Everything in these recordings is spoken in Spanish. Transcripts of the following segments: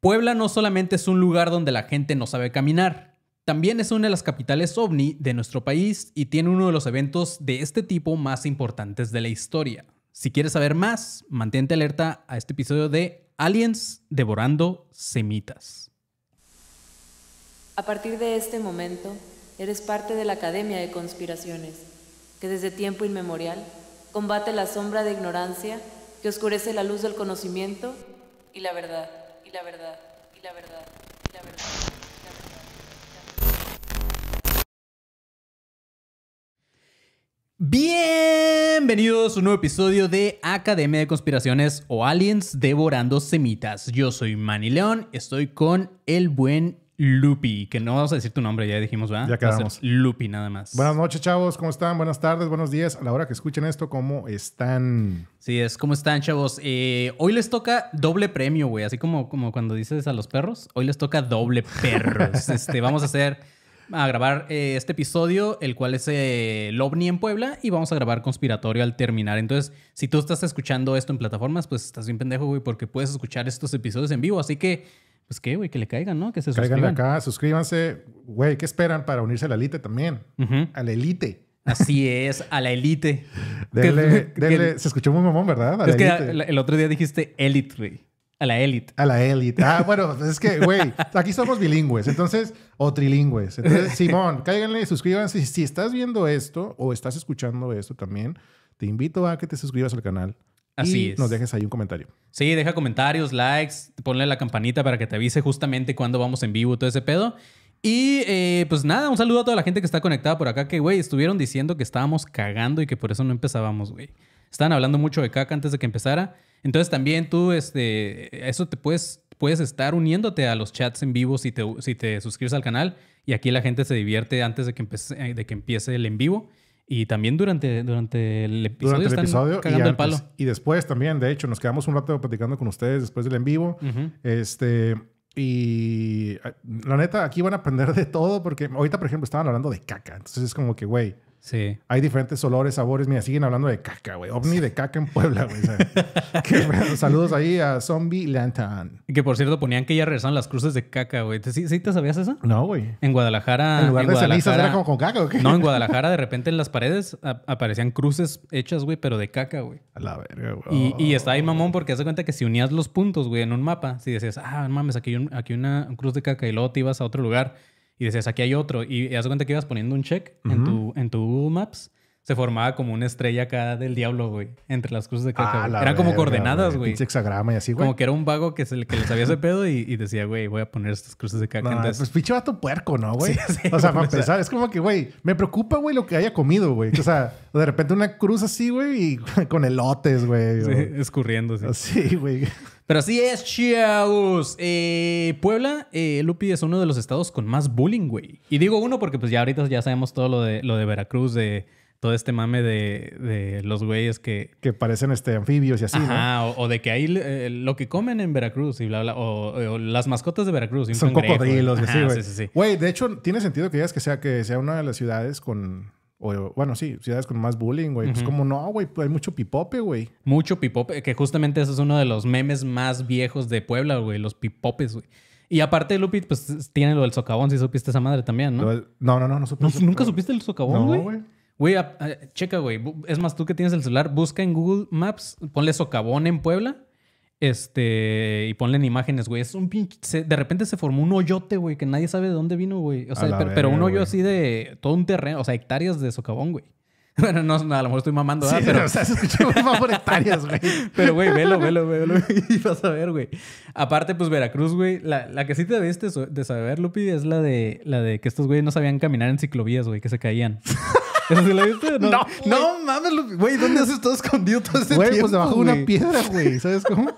Puebla no solamente es un lugar donde la gente no sabe caminar, también es una de las capitales ovni de nuestro país y tiene uno de los eventos de este tipo más importantes de la historia. Si quieres saber más, mantente alerta a este episodio de Aliens devorando semitas. A partir de este momento, eres parte de la Academia de Conspiraciones, que desde tiempo inmemorial combate la sombra de ignorancia que oscurece la luz del conocimiento y la verdad y la verdad, y la verdad, y la verdad. Bienvenidos a un nuevo episodio de Academia de Conspiraciones o Aliens Devorando Semitas. Yo soy Manny León, estoy con el buen Loopy, que no vamos a decir tu nombre, ya dijimos, ¿verdad? Ya quedamos. Loopy, nada más. Buenas noches, chavos, ¿cómo están? Buenas tardes, buenos días. A la hora que escuchen esto, ¿cómo están? Sí, es ¿cómo están, chavos? Eh, hoy les toca doble premio, güey. Así como, como cuando dices a los perros, hoy les toca doble perros. este, vamos a hacer a grabar eh, este episodio, el cual es el eh, en Puebla, y vamos a grabar conspiratorio al terminar. Entonces, si tú estás escuchando esto en plataformas, pues estás bien pendejo, güey, porque puedes escuchar estos episodios en vivo. Así que pues qué, güey, que le caigan, ¿no? Que se suscriban. Cáiganle acá, suscríbanse. Güey, ¿qué esperan para unirse a la elite también? A la elite. Así es, a la elite. se escuchó muy mamón, ¿verdad? Es que el otro día dijiste elite, güey. A la élite. A la élite. Ah, bueno, es que, güey, aquí somos bilingües, entonces, o trilingües. Entonces, Simón, cáiganle, suscríbanse. Si estás viendo esto o estás escuchando esto también, te invito a que te suscribas al canal. Así Nos dejes ahí un comentario. Sí, deja comentarios, likes, ponle la campanita para que te avise justamente cuando vamos en vivo, todo ese pedo. Y eh, pues nada, un saludo a toda la gente que está conectada por acá, que güey, estuvieron diciendo que estábamos cagando y que por eso no empezábamos, güey. Estaban hablando mucho de caca antes de que empezara. Entonces también tú, este, eso te puedes, puedes estar uniéndote a los chats en vivo si te, si te suscribes al canal. Y aquí la gente se divierte antes de que, de que empiece el en vivo. Y también durante, durante el episodio. Durante el cagando el palo. y después también, de hecho, nos quedamos un rato platicando con ustedes después del en vivo. Este. Y ah, la neta, aquí van a aprender de todo porque ahorita, por ejemplo, estaban hablando de caca. Entonces es como que, güey, Sí. Hay diferentes olores, sabores. Mira, siguen hablando de caca, güey. Ovni de caca en Puebla, güey. saludos ahí a Zombie Lantern. Que por cierto, ponían que ya regresaron las cruces de caca, güey. ¿Sí, te sabías eso? No, güey. En Guadalajara. En lugar de cenizas era como con caca, ¿o qué? No, en Guadalajara de repente en las paredes aparecían cruces hechas, güey, pero de caca, güey. A la verga, güey. Y, está ahí oh. mamón porque hace cuenta que si unías los puntos, güey, en un mapa, si decías, ah, mames, aquí, un, aquí una cruz de caca y luego te ibas a otro lugar y decías, aquí hay otro, y, y haz cuenta que ibas poniendo un check en, tu, en tu Google Maps se formaba como una estrella acá del diablo, güey, entre las cruces de caca. Ah, Eran como coordenadas, güey. hexagrama y así, güey. Como que era un vago que, se, que le sabía ese pedo y, decía, güey, voy a poner estas cruces de caca. No, Entonces... Pues pinche vato puerco, ¿no, güey? o sea, para empezar, es como que, güey, me preocupa, güey, lo que haya comido, güey. O sea, de repente una cruz así, güey, y con elotes, güey. Sí, escurriendo, sí. Así, güey. Pero así es, chiaos. Eh, Puebla, eh, Lupi, es uno de los estados con más bullying, güey. Y digo uno porque pues ya ahorita ya sabemos todo lo de, lo de Veracruz, de todo este mame de, los güeyes que... Que parecen este, anfibios y así, ¿no? o, o, de que ahí eh, lo que comen en Veracruz y bla, bla, o, eh, las mascotas de Veracruz. Son cocodrilos y así, güey. Sí, sí, Güey, de hecho, tiene sentido que digas que sea, que sea una de las ciudades con... bueno, sí, ciudades con más bullying, güey. Pues como no, güey, pues, hay mucho pipope, güey. Mucho pipope, que justamente eso es uno de los memes más viejos de Puebla, güey, los pipopes, güey. Y aparte, Lupi, pues tiene lo del socavón, si supiste esa madre también, ¿no? No, no, no, no ¿Nunca supiste el socavón, güey. Güey, eh, checa, güey. Es más, tú que tienes el celular, busca en Google Maps, ponle socavón en Puebla. Este, y ponle en imágenes, güey. Es un pinche. De repente se formó un hoyote, güey, que nadie sabe de dónde vino, güey. O sea, pero, un hoyo así de todo un terreno, o sea, hectáreas de socavón, güey. Bueno, no, a lo mejor estoy mamando, pero, o sea, se escuchó por hectáreas, güey. Pero, güey, velo, velo, velo, Y vas a ver, güey. Aparte, pues, Veracruz, güey. La, que sí te debiste de saber, Lupi, es la de, la de que estos güeyes no sabían caminar en ciclovías, güey, que se caían. ¿Eso viste? No, no, mames, güey. ¿Dónde has estado escondido todo ese güey, pues, tiempo? Güey, pues debajo de una piedra, güey. ¿Sabes cómo?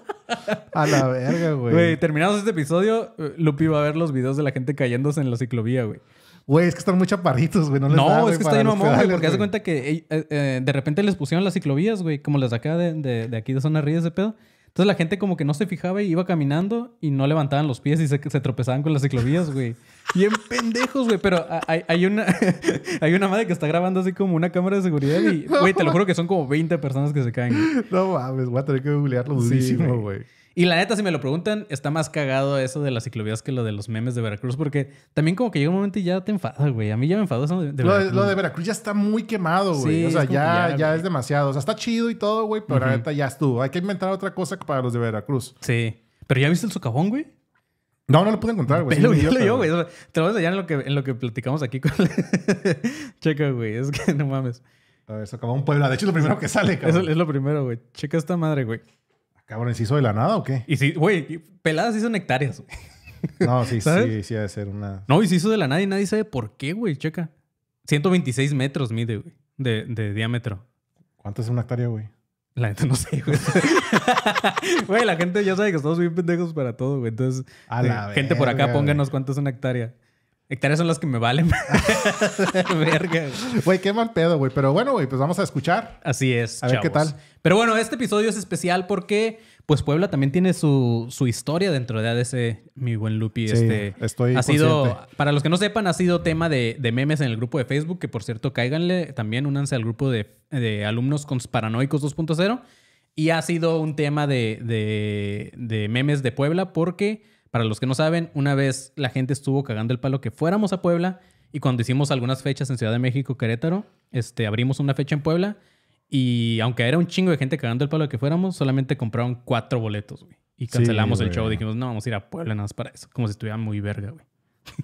A la verga, güey. Güey, terminamos este episodio, eh, Lupi va a ver los videos de la gente cayéndose en la ciclovía, güey. Güey, es que están muy chaparritos, güey. No, les no es que está bien mamón, güey. Porque hace cuenta que eh, eh, de repente les pusieron las ciclovías, güey. Como las acá de, de, de aquí de Zona Ríos, de pedo. Entonces la gente como que no se fijaba y iba caminando y no levantaban los pies y se, tropezaban con las ciclovías, güey. Bien pendejos, güey. Pero hay, una hay una madre que está grabando así como una cámara de seguridad y, güey, te lo juro que son como 20 personas que se caen. No mames, voy a tener que googlearlo durísimo, güey. Y la neta, si me lo preguntan, está más cagado eso de las ciclovías que lo de los memes de Veracruz, porque también como que llega un momento y ya te enfada, güey. A mí ya me enfadó eso de, lo, De, Veracruz ya está muy quemado, güey. o sea, ya, ya, es demasiado. O sea, está chido y todo, güey, pero la neta ya estuvo. Hay que inventar otra cosa para los de Veracruz. Sí. ¿Pero ya viste el socavón, güey? No, no lo pude encontrar, güey. Lo, yo, güey. Te lo voy a enseñar en lo que, en lo que platicamos aquí con... Checa, güey. Es que no mames. A ver, socavón Puebla. De hecho, es lo primero que sale, cabrón. es lo primero, güey. Checa esta madre, güey. Cabrón, ¿se hizo de la nada o qué? Y si, güey, peladas hizo hectáreas, güey. No, sí, sí, sí, sí, de ser una. No, y se hizo de la nada y nadie sabe por qué, güey, checa. 126 metros mide, güey, de, de diámetro. ¿Cuánto es una hectárea, güey? La gente no sé, güey. güey, la gente ya sabe que estamos bien pendejos para todo, güey. Entonces, eh, gente por acá, pónganos cuánto es una hectárea. Hectáreas son las que me valen. Verga. Güey, qué mal pedo, güey. Pero bueno, güey, pues vamos a escuchar. Así es. A ver qué tal. Pero bueno, este episodio es especial porque, pues Puebla también tiene su, su historia dentro de ADC, mi buen Lupi. Sí, este, estoy. Ha sido, para los que no sepan, ha sido tema de, memes en el grupo de Facebook, que por cierto, cáiganle también, únanse al grupo de, alumnos con paranoicos 2.0. Y ha sido un tema de, de memes de Puebla porque para los que no saben, una vez la gente estuvo cagando el palo que fuéramos a Puebla y cuando hicimos algunas fechas en Ciudad de México, Querétaro, este, abrimos una fecha en Puebla y aunque era un chingo de gente cagando el palo que fuéramos, solamente compraron cuatro boletos, güey. Y cancelamos el show. Dijimos, no, vamos a ir a Puebla nada más para eso. Como si estuviera muy verga, güey.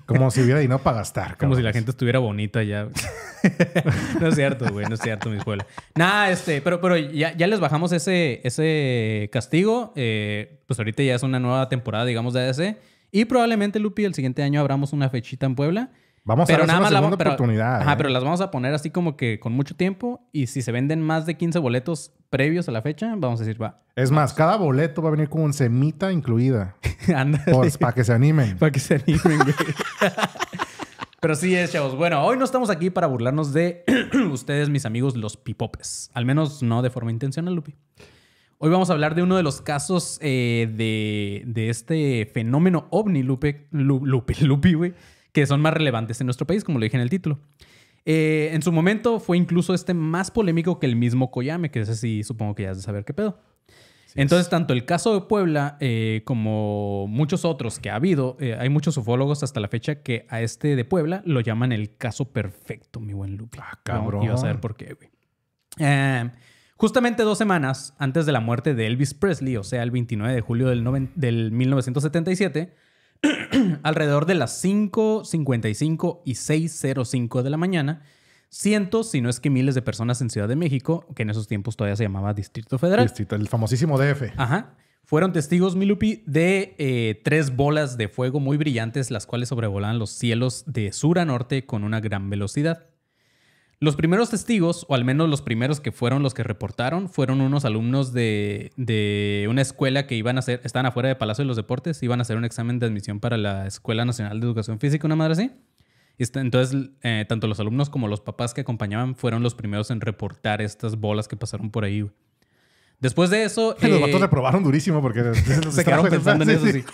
Como si hubiera dinero para gastar. Como si la gente estuviera bonita ya. no es cierto, güey, no es cierto, mi escuela. Nada, este, pero, pero ya, ya les bajamos ese, ese castigo. Eh, pues ahorita ya es una nueva temporada, digamos, de ADC. Y probablemente, Lupi, el siguiente año abramos una fechita en Puebla. Vamos a nada más la oportunidad. Ajá, ¿eh? pero las vamos a poner así como que con mucho tiempo. Y si se venden más de 15 boletos previos a la fecha, vamos a decir, va. Es más, cada boleto va a venir con un semita incluida. para que se animen. Para que se animen, güey. pero sí es, chavos. Bueno, hoy no estamos aquí para burlarnos de ustedes, mis amigos, los pipopes. Al menos no de forma intencional, Lupi. Hoy vamos a hablar de uno de los casos eh, de, este fenómeno ovni, Lupe, Lupi, güey que son más relevantes en nuestro país, como lo dije en el título. Eh, en su momento fue incluso este más polémico que el mismo Coyame, que ese sí supongo que ya has de saber qué pedo. Entonces, tanto el caso de Puebla eh, como muchos otros que ha habido, eh, hay muchos ufólogos hasta la fecha que a este de Puebla lo llaman el caso perfecto, mi buen Luke. Ah, cabrón. Y vas a saber por qué, güey. justamente dos semanas antes de la muerte de Elvis Presley, o sea, el 29 de julio del, del 1977, alrededor de las 5.55 y 6.05 de la mañana, cientos, si no es que miles de personas en Ciudad de México, que en esos tiempos todavía se llamaba Distrito Federal. el famosísimo DF. Ajá. Fueron testigos, Milupi, de eh, tres bolas de fuego muy brillantes, las cuales sobrevolaban los cielos de sur a norte con una gran velocidad. Los primeros testigos, o al menos los primeros que fueron los que reportaron, fueron unos alumnos de, una escuela que iban a hacer, estaban afuera de Palacio de los Deportes, iban a hacer un examen de admisión para la Escuela Nacional de Educación Física, una madre así. Entonces, eh, tanto los alumnos como los papás que acompañaban fueron los primeros en reportar estas bolas que pasaron por ahí. Después de eso. Los eh, durísimo porque se quedaron pensando en eso.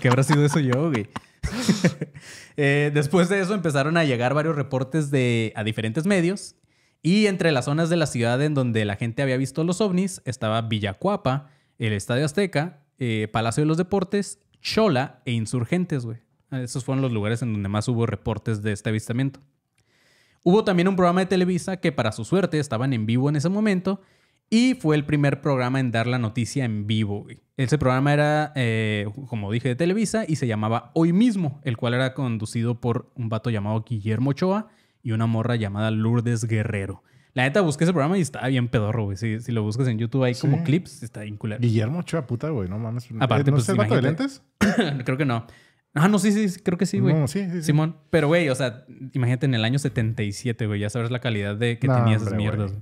¿qué habrá sido eso yo, güey? Eh, después de eso empezaron a llegar varios reportes a diferentes medios. Y entre las zonas de la ciudad en donde la gente había visto los ovnis estaba Villacuapa, el Estadio Azteca, eh, Palacio de los Deportes, Chola e Insurgentes, güey. Ah, esos fueron los lugares en donde más hubo reportes de este avistamiento. Hubo también un programa de Televisa que para su suerte estaban en vivo en ese momento y fue el primer programa en dar la noticia en vivo, güey. Ese programa era, eh, como dije, de Televisa y se llamaba Hoy mismo, el cual era conducido por un vato llamado Guillermo Ochoa y una morra llamada Lourdes Guerrero. La neta, busqué ese programa y estaba bien pedorro, güey. Si, lo buscas en YouTube, hay como clips, está bien Guillermo Ochoa, puta, güey, no mames. Eh, Aparte, ¿No pues, es el vato de lentes? creo que no. Ah, no, sí, sí, creo que sí, güey. sí, sí, Simón. Pero, güey, o sea, imagínate en el año 77, güey. Ya sabes la calidad de que tenía esas mierdas.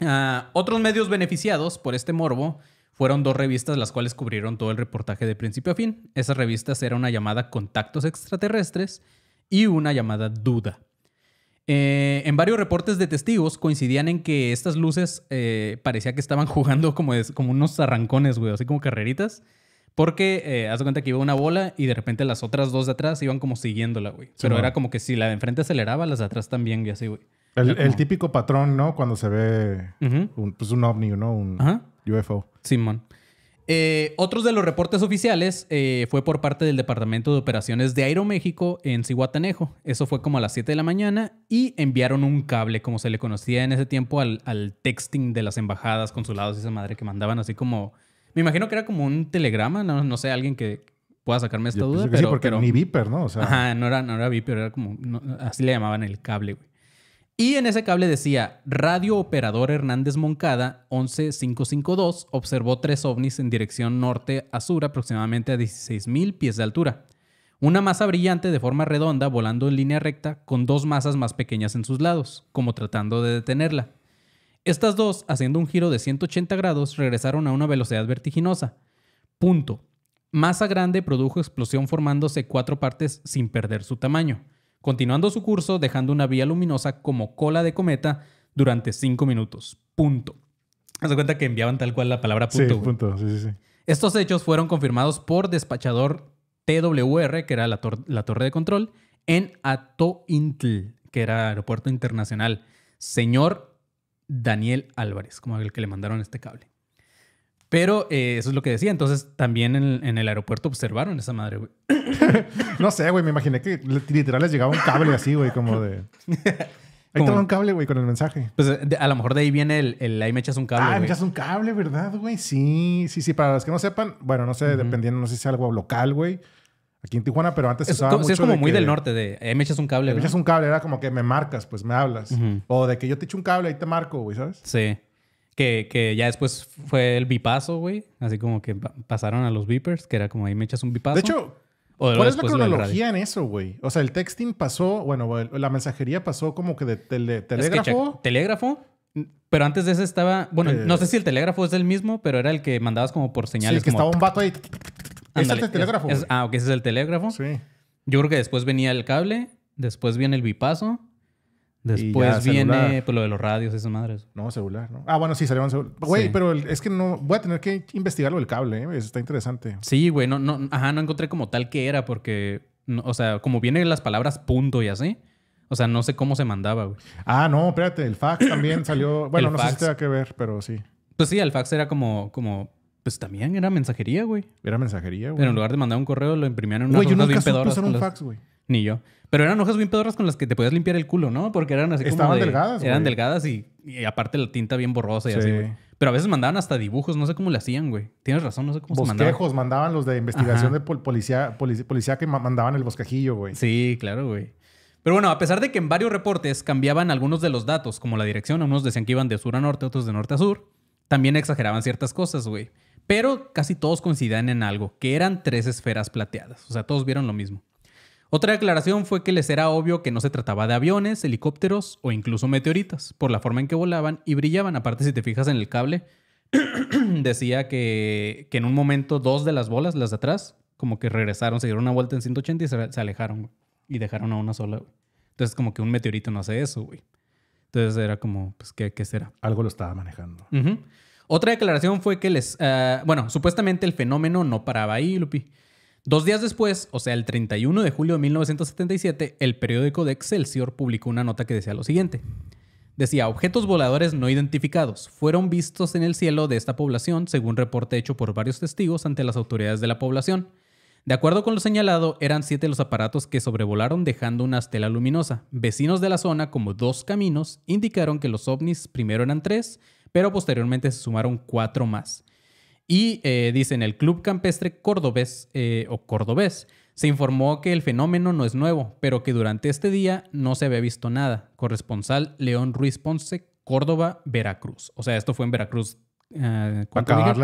Ah, otros medios beneficiados por este morbo fueron dos revistas las cuales cubrieron todo el reportaje de principio a fin. Esas revistas eran una llamada Contactos Extraterrestres y una llamada Duda. Eh, en varios reportes de testigos coincidían en que estas luces eh, parecía que estaban jugando como, como unos arrancones, güey, así como carreritas. Porque eh, haz de cuenta que iba una bola y de repente las otras dos de atrás iban como siguiéndola, güey. Pero era como que si la de enfrente aceleraba, las de atrás también, y así, güey. El, típico patrón, ¿no? Cuando se ve un, pues un ovni, ¿no? Un UFO. Simón. Eh, otros de los reportes oficiales eh, fue por parte del Departamento de Operaciones de Aeroméxico en Cihuatanejo. Eso fue como a las 7 de la mañana y enviaron un cable, como se le conocía en ese tiempo, al, texting de las embajadas, consulados y esa madre que mandaban así como... Me imagino que era como un telegrama, no, no sé, alguien que pueda sacarme esta duda. sí, porque ni Viper, ¿no? Ajá, no era, no era Viper, era como... así le llamaban el cable, güey. Y en ese cable decía, Radio Operador Hernández Moncada 11552 observó tres ovnis en dirección norte a sur aproximadamente a 16.000 pies de altura. Una masa brillante de forma redonda volando en línea recta con dos masas más pequeñas en sus lados, como tratando de detenerla. Estas dos, haciendo un giro de 180 grados, regresaron a una velocidad vertiginosa. Punto. Masa grande produjo explosión formándose cuatro partes sin perder su tamaño continuando su curso dejando una vía luminosa como cola de cometa durante cinco minutos. Punto. Haz cuenta que enviaban tal cual la palabra punto. Sí, punto. Estos hechos fueron confirmados por despachador TWR, que era la, la torre de control, en Atointl, que era aeropuerto internacional. Señor Daniel Álvarez, como el que le mandaron este cable. Pero eh, eso es lo que decía. Entonces, también en, el aeropuerto observaron esa madre, güey. no sé, güey. Me imaginé que literal les llegaba un cable así, güey, como de. Ahí estaba un cable, güey, con el mensaje. Pues eh, a lo mejor de ahí viene el, ahí me echas un cable. Ah, me echas un cable, ¿verdad, güey? Sí, sí, sí. Para los que no sepan, bueno, no sé, dependiendo, no sé si es algo local, güey. Aquí en Tijuana, pero antes se usaba Sí, es como muy del norte, de ahí me echas un cable. me echas un cable, era como que me marcas, pues me hablas. O de que yo te echo un cable, ahí te marco, güey, ¿sabes? Sí. Que, que, ya después fue el bipaso güey. Así como que pasaron a los beepers, que era como ahí me echas un bipaso De hecho, ¿cuál es la cronología en eso, güey? O sea, el texting pasó, bueno, la mensajería pasó como que de telégrafo. telégrafo. Pero antes de ese estaba, bueno, no eh, sé si el telégrafo es el mismo, pero era el que mandabas como por señales. Sí, que estaba un vato ahí. es el telégrafo. ah, ok, ese es el telégrafo. Sí. Yo creo que después venía el cable, después viene el bipaso Después viene pues, lo de los radios, esas madres. No, celular, ¿no? Ah, bueno, sí, salieron celular. Güey, pero es que no. Voy a tener que investigarlo el del cable, ¿eh? Está interesante. Sí, güey, no, no, ajá, no encontré como tal que era, porque, o sea, como vienen las palabras punto y así. O sea, no sé cómo se mandaba, güey. Ah, no, espérate, el fax también salió. Bueno, no fax, sé si que ver, pero sí. Pues sí, el fax era como, como pues también era mensajería, güey. Era mensajería, güey. Pero en lugar de mandar un correo, lo imprimían en una Güey, yo nunca supe un fax, güey. Ni yo. Pero eran hojas bien pedorras con las que te podías limpiar el culo, ¿no? Porque eran así como. Estaban delgadas. Eran delgadas y, aparte la tinta bien borrosa y así, güey. Pero a veces mandaban hasta dibujos, no sé cómo le hacían, güey. Tienes razón, no sé cómo se mandaban. Bosquejos, mandaban los de investigación de policía, policía, que mandaban el bosquejillo, güey. Sí, claro, güey. Pero bueno, a pesar de que en varios reportes cambiaban algunos de los datos, como la dirección, unos decían que iban de sur a norte, otros de norte a sur, también exageraban ciertas cosas, güey. Pero casi todos coincidían en algo, que eran tres esferas plateadas. O sea, todos vieron lo mismo. Otra declaración fue que les era obvio que no se trataba de aviones, helicópteros o incluso meteoritas, por la forma en que volaban y brillaban. Aparte, si te fijas en el cable, decía que, en un momento dos de las bolas, las de atrás, como que regresaron, se dieron una vuelta en 180 y se, alejaron y dejaron a una sola. Entonces, como que un meteorito no hace eso, güey. Entonces era como, pues, ¿qué, será? Algo lo estaba manejando. Otra declaración fue que les, eh, bueno, supuestamente el fenómeno no paraba ahí, Lupi Dos días después, o sea, el 31 de julio de 1977, el periódico de Excelsior publicó una nota que decía lo siguiente. Decía, objetos voladores no identificados fueron vistos en el cielo de esta población, según reporte hecho por varios testigos ante las autoridades de la población. De acuerdo con lo señalado, eran siete los aparatos que sobrevolaron dejando una estela luminosa. Vecinos de la zona, como dos caminos, indicaron que los ovnis primero eran tres, pero posteriormente se sumaron cuatro más. Y eh, el Club Campestre Cordobés eh, o Cordobés, se informó que el fenómeno no es nuevo, pero que durante este día no se había visto nada. Corresponsal León Ruiz Ponce, Córdoba, Veracruz. O sea, esto fue en Veracruz. Eh,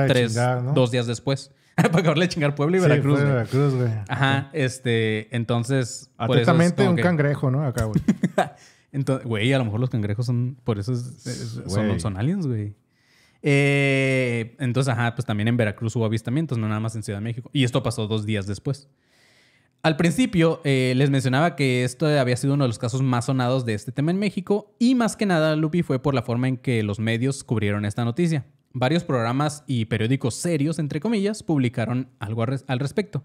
Tres, dos días después. Para acabarle de chingar pueblo y Veracruz. Fue Veracruz, güey. Ajá, este, entonces. Atentamente un cangrejo, ¿no? Acá, güey. Entonces, güey, a lo mejor los cangrejos son. Por eso son, aliens, güey. Eh, entonces, ajá, pues también en Veracruz hubo avistamientos, no nada más en Ciudad de México. Y esto pasó dos días después. Al principio eh, les mencionaba que esto había sido uno de los casos más sonados de este tema en México y más que nada, Lupi, fue por la forma en que los medios cubrieron esta noticia. Varios programas y periódicos serios, entre comillas, publicaron algo al respecto.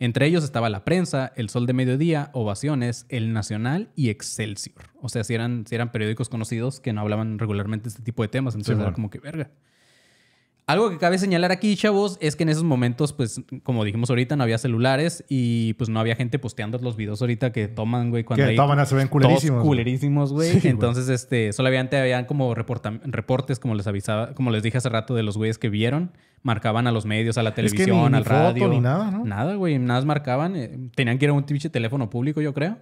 Entre ellos estaba La Prensa, El Sol de Mediodía, Ovaciones, El Nacional y Excelsior. O sea, si eran, si eran periódicos conocidos que no hablaban regularmente de este tipo de temas, entonces era como que verga. Algo que cabe señalar aquí, chavos, es que en esos momentos, pues, como dijimos ahorita, no había celulares y pues no había gente posteando los videos ahorita que toman, güey, cuando. Que toman toman, ah, se ven culerísimos. culerísimos, güey. Entonces, este, solamente habían como reportes, como les avisaba, como les dije hace rato, de los güeyes que vieron. Marcaban a los medios, a la televisión, al radio. nada, ¿no? Nada, güey. Nada más marcaban. Eh, tenían que ir a un pinche teléfono público, yo creo.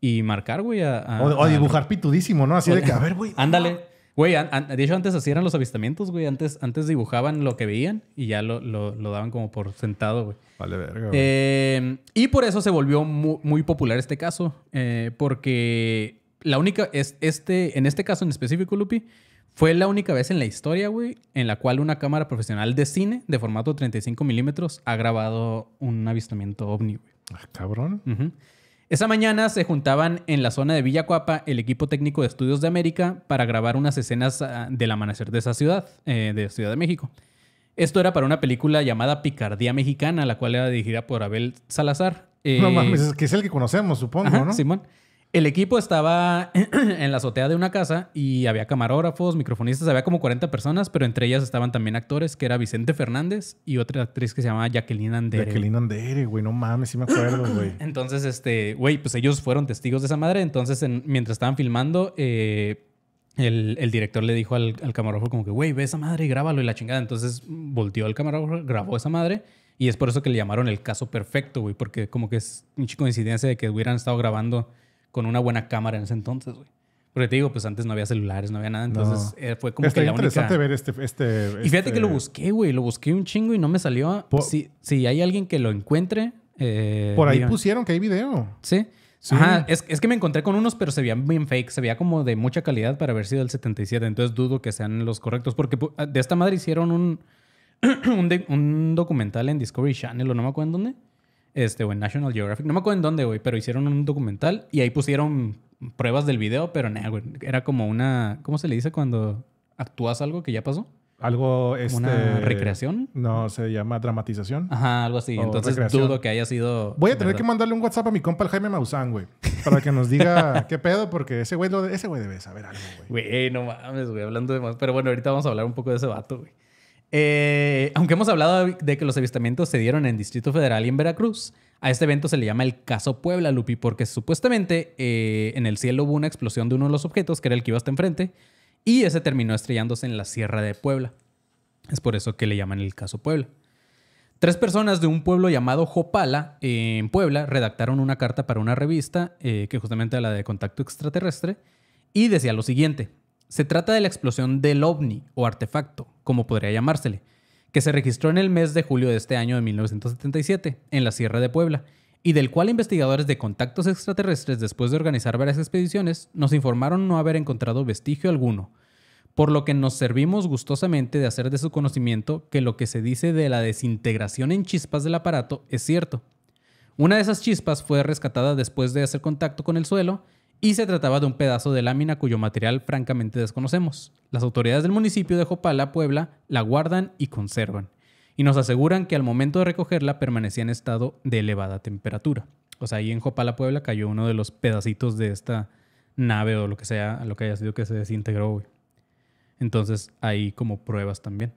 Y marcar, güey, o, dibujar pitudísimo, ¿no? Así de que, a ver, güey. Ándale. Güey, de hecho antes hacían los avistamientos, güey. Antes, antes dibujaban lo que veían y ya lo, daban como por sentado, güey. Vale verga, güey. Em, y por eso se volvió muy, popular este caso. Eh, porque la única, es, este, en este caso en específico, Lupi, fue la única vez en la historia, güey, en la cual una cámara profesional de cine de formato 35 milímetros ha grabado un avistamiento ovni, güey. Ah, cabrón. Esa mañana se juntaban en la zona de Villacuapa el equipo técnico de Estudios de América para grabar unas escenas ah, del amanecer de esa ciudad, eh, de Ciudad de México. Esto era para una película llamada Picardía Mexicana, la cual era dirigida por Abel Salazar. Eh, que es el que conocemos, supongo, ¿no? Simón. El equipo estaba en la azotea de una casa y había camarógrafos, microfonistas, había como 40 personas, pero entre ellas estaban también actores, que era Vicente Fernández y otra actriz que se llamaba Jacqueline Andere. Jacqueline Andere, güey, no mames, sí me acuerdo, güey. Entonces, este, güey, pues ellos fueron testigos de esa madre, entonces mientras estaban filmando, eh, el, director le dijo al, al camarógrafo como que, güey, ve esa madre y grábalo y la chingada. Entonces volteó al camarógrafo, grabó esa madre. Y es por eso que le llamaron el caso perfecto, güey, porque como que es una coincidencia de que hubieran estado grabando con una buena cámara en ese entonces, güey. Porque te digo, pues antes no había celulares, no había nada. Entonces eh, fue como que la interesante única... ver este, este, Y fíjate este que lo busqué, güey. Lo busqué un chingo y no me salió. Si, si, hay alguien que lo encuentre... Eh, Por ahí pusieron que hay video. Sí. Ajá. Es, que me encontré con unos, pero se veían bien fake. Se veía como de mucha calidad para haber sido el 77. Entonces dudo que sean los correctos. Porque de esta madre hicieron un... un, documental en Discovery Channel o no me acuerdo en dónde este, o en National Geographic, no me acuerdo en dónde, güey, pero hicieron un documental y ahí pusieron pruebas del video, pero nada, güey, era como una, ¿cómo se le dice cuando actúas algo que ya pasó? Algo este... ¿Una recreación? No, se llama dramatización. Ajá, algo así. Entonces dudo que haya sido... Voy a tener que mandarle un WhatsApp a mi compa el Jaime Maussan, güey. Para que nos diga qué pedo, porque ese güey, lo de... ese güey debe saber algo, güey. Güey, no mames, güey. Hablando de más... Pero bueno, ahorita vamos a hablar un poco de ese vato, güey. Eh, aunque hemos hablado de que los avistamientos se dieron en Distrito Federal y en Veracruz, a este evento se le llama el caso Puebla, Lupi, porque supuestamente eh, en el cielo hubo una explosión de uno de los objetos, que era el que iba hasta enfrente, y ese terminó estrellándose en la Sierra de Puebla. Es por eso que le llaman el caso Puebla. Tres personas de un pueblo llamado Jopala, en Puebla, redactaron una carta para una revista, eh, que justamente era la de Contacto Extraterrestre, y decía lo siguiente. Se trata de la explosión del ovni o artefacto, como podría llamársele, que se registró en el mes de julio de este año de 1977 en la Sierra de Puebla y del cual investigadores de contactos extraterrestres después de organizar varias expediciones nos informaron no haber encontrado vestigio alguno, por lo que nos servimos gustosamente de hacer de su conocimiento que lo que se dice de la desintegración en chispas del aparato es cierto. Una de esas chispas fue rescatada después de hacer contacto con el suelo y se trataba de un pedazo de lámina cuyo material francamente desconocemos. Las autoridades del municipio de Jopala, Puebla, la guardan y conservan, y nos aseguran que al momento de recogerla permanecía en estado de elevada temperatura. O sea, ahí en Jopala, Puebla, cayó uno de los pedacitos de esta nave o lo que sea, lo que haya sido que se desintegró. Entonces, ahí como pruebas también.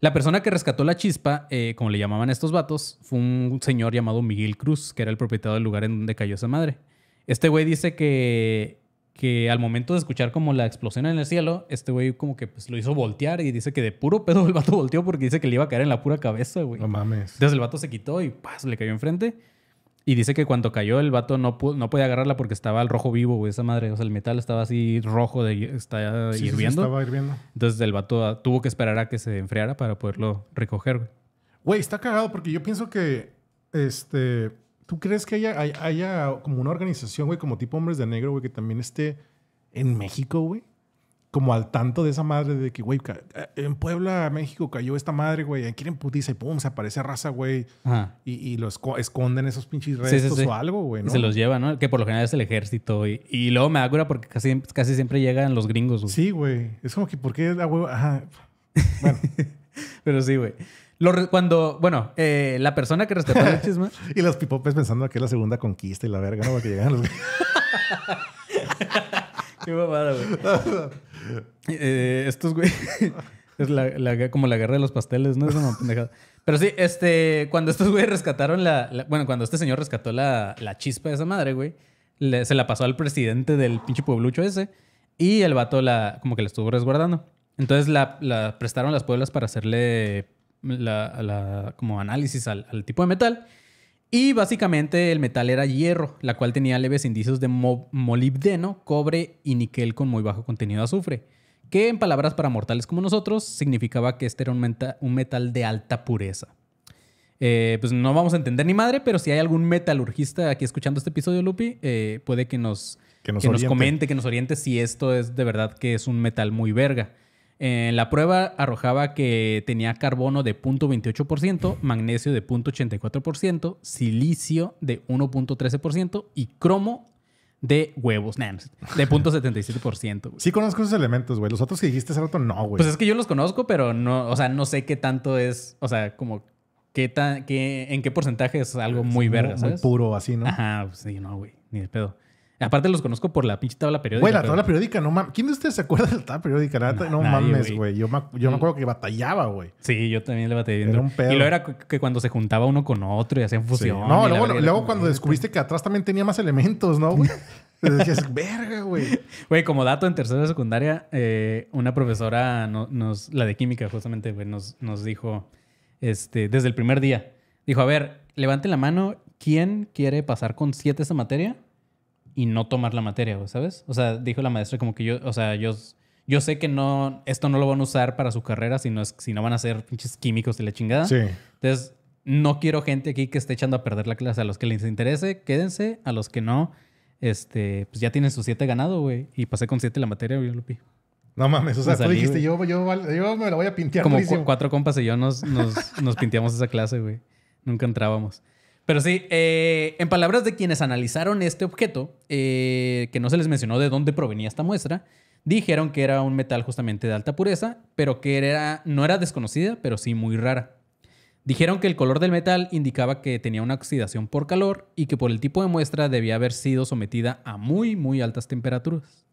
La persona que rescató la chispa, eh, como le llamaban estos vatos, fue un señor llamado Miguel Cruz, que era el propietario del lugar en donde cayó esa madre. Este güey dice que, que al momento de escuchar como la explosión en el cielo, este güey como que pues, lo hizo voltear y dice que de puro pedo el vato volteó porque dice que le iba a caer en la pura cabeza, güey. No mames. Entonces el vato se quitó y le cayó enfrente. Y dice que cuando cayó el vato no, no podía agarrarla porque estaba al rojo vivo, güey, esa madre. O sea, el metal estaba así rojo, de, está hirviendo. Sí, estaba hirviendo. Entonces el vato ah, tuvo que esperar a que se enfriara para poderlo recoger, güey. Güey, está cagado porque yo pienso que este ¿Tú crees que haya, haya, como una organización, güey, como tipo Hombres de Negro, güey, que también esté en México, güey? Como al tanto de esa madre de que, güey, eh, en Puebla, México cayó esta madre, güey, Quieren quieren putiza y pum, se aparece raza, güey. Y, y los esconden esos pinches restos o algo, güey, Se los lleva, ¿no? Que por lo general es el ejército. Y, y luego me da cura porque casi, casi siempre llegan los gringos, güey. Sí, güey. Es como que, ¿por qué la hueva? Ajá. Bueno. Pero sí, güey cuando, bueno, eh, la persona que rescató el chisme. y los pipopes pensando que es la segunda conquista y la verga, ¿no? Porque llegan los. Qué babada, güey. Eh, estos, güey. es como la guerra de los pasteles, ¿no? Es una pendejada. Pero sí, este, cuando estos güeyes rescataron la, Bueno, cuando este señor rescató la, chispa de esa madre, güey, se la pasó al presidente del pinche pueblucho ese y el vato la, como que la estuvo resguardando. Entonces la, prestaron las pueblas para hacerle como análisis al, tipo de metal. Y básicamente el metal era hierro, la cual tenía leves indicios de molibdeno, cobre y níquel con muy bajo contenido de azufre, que en palabras para mortales como nosotros significaba que este era un, metal de alta pureza. Eh, pues no vamos a entender ni madre, pero si hay algún metalurgista aquí escuchando este episodio, Lupi, eh, puede que nos, comente, que nos oriente si esto es de verdad que es un metal muy verga. Eh, la prueba arrojaba que tenía carbono de 0.28%, magnesio de 0.84%, silicio de 1.13% y cromo de huevos, de 0.77%. Sí conozco esos elementos, güey. Los otros que dijiste hace rato no, güey. Pues es que yo los conozco, pero no, o sea, no sé qué tanto es, o sea, como qué tan, en qué porcentaje es algo muy verga, Muy puro, así, ¿no? Ajá, pues sí, no, güey, ni de pedo. Aparte los conozco por la pinche tabla periódica. Güey, la tabla periódica, no mames. ¿Quién de ustedes se acuerda de la tabla periódica? no, mames, güey. Yo, me, mm. acuerdo que batallaba, güey. Sí, yo también le batallé. Era un pedo. Y luego era que cuando se juntaba uno con otro y hacían fusión. No, luego, cuando descubriste que atrás también tenía más elementos, ¿no, güey? decías, verga, güey. Güey, como dato, en tercera de secundaria, eh, una profesora, nos, la de química justamente, güey, nos, dijo, este, desde el primer día, dijo, a ver, levante la mano, ¿quién quiere pasar con siete esa materia? y no tomar la materia, ¿sabes? O sea, dijo la maestra como que yo, o sea, yo, yo sé que no, esto no lo van a usar para su carrera, sino, es, si no van a ser pinches químicos de la chingada. Sí. Entonces, no quiero gente aquí que esté echando a perder la clase. A los que les interese, quédense. A los que no, este, pues ya tienen sus siete ganado, güey. Y pasé con siete la materia, güey, Lupi. No mames, o sea, tú dijiste, yo, me la voy a pintear. Como cuatro compas y yo nos, nos, nos pinteamos esa clase, güey. Nunca entrábamos. Pero sí, eh, en palabras de quienes analizaron este objeto, eh, que no se les mencionó de dónde provenía esta muestra, dijeron que era un metal justamente de alta pureza, pero que era, no era desconocida, pero sí muy rara. Dijeron que el color del metal indicaba que tenía una oxidación por calor y que por el tipo de muestra debía haber sido sometida a muy, muy altas temperaturas.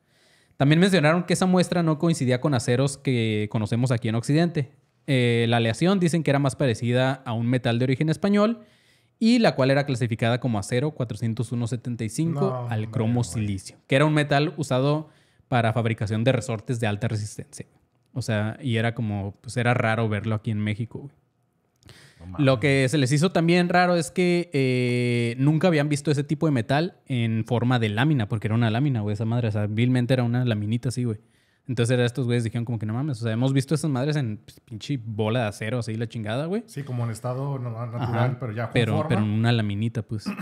También mencionaron que esa muestra no coincidía con aceros que conocemos aquí en Occidente. Eh, la aleación dicen que era más parecida a un metal de origen español y la cual era clasificada como acero 401.75 al cromo silicio, que era un metal usado para fabricación de resortes de alta resistencia. O sea, y era como, pues era raro verlo aquí en México. Lo que se les hizo también raro es que eh, nunca habían visto ese tipo de metal en forma de lámina, porque era una lámina, güey, esa madre. O vilmente era una laminita así, güey. Entonces era estos güeyes dijeron como que no mames, o sea, hemos visto esas madres en pues, pinche bola de acero, así la chingada, güey. Sí, como en estado natural, pero ya con pero, pero en una laminita, pues.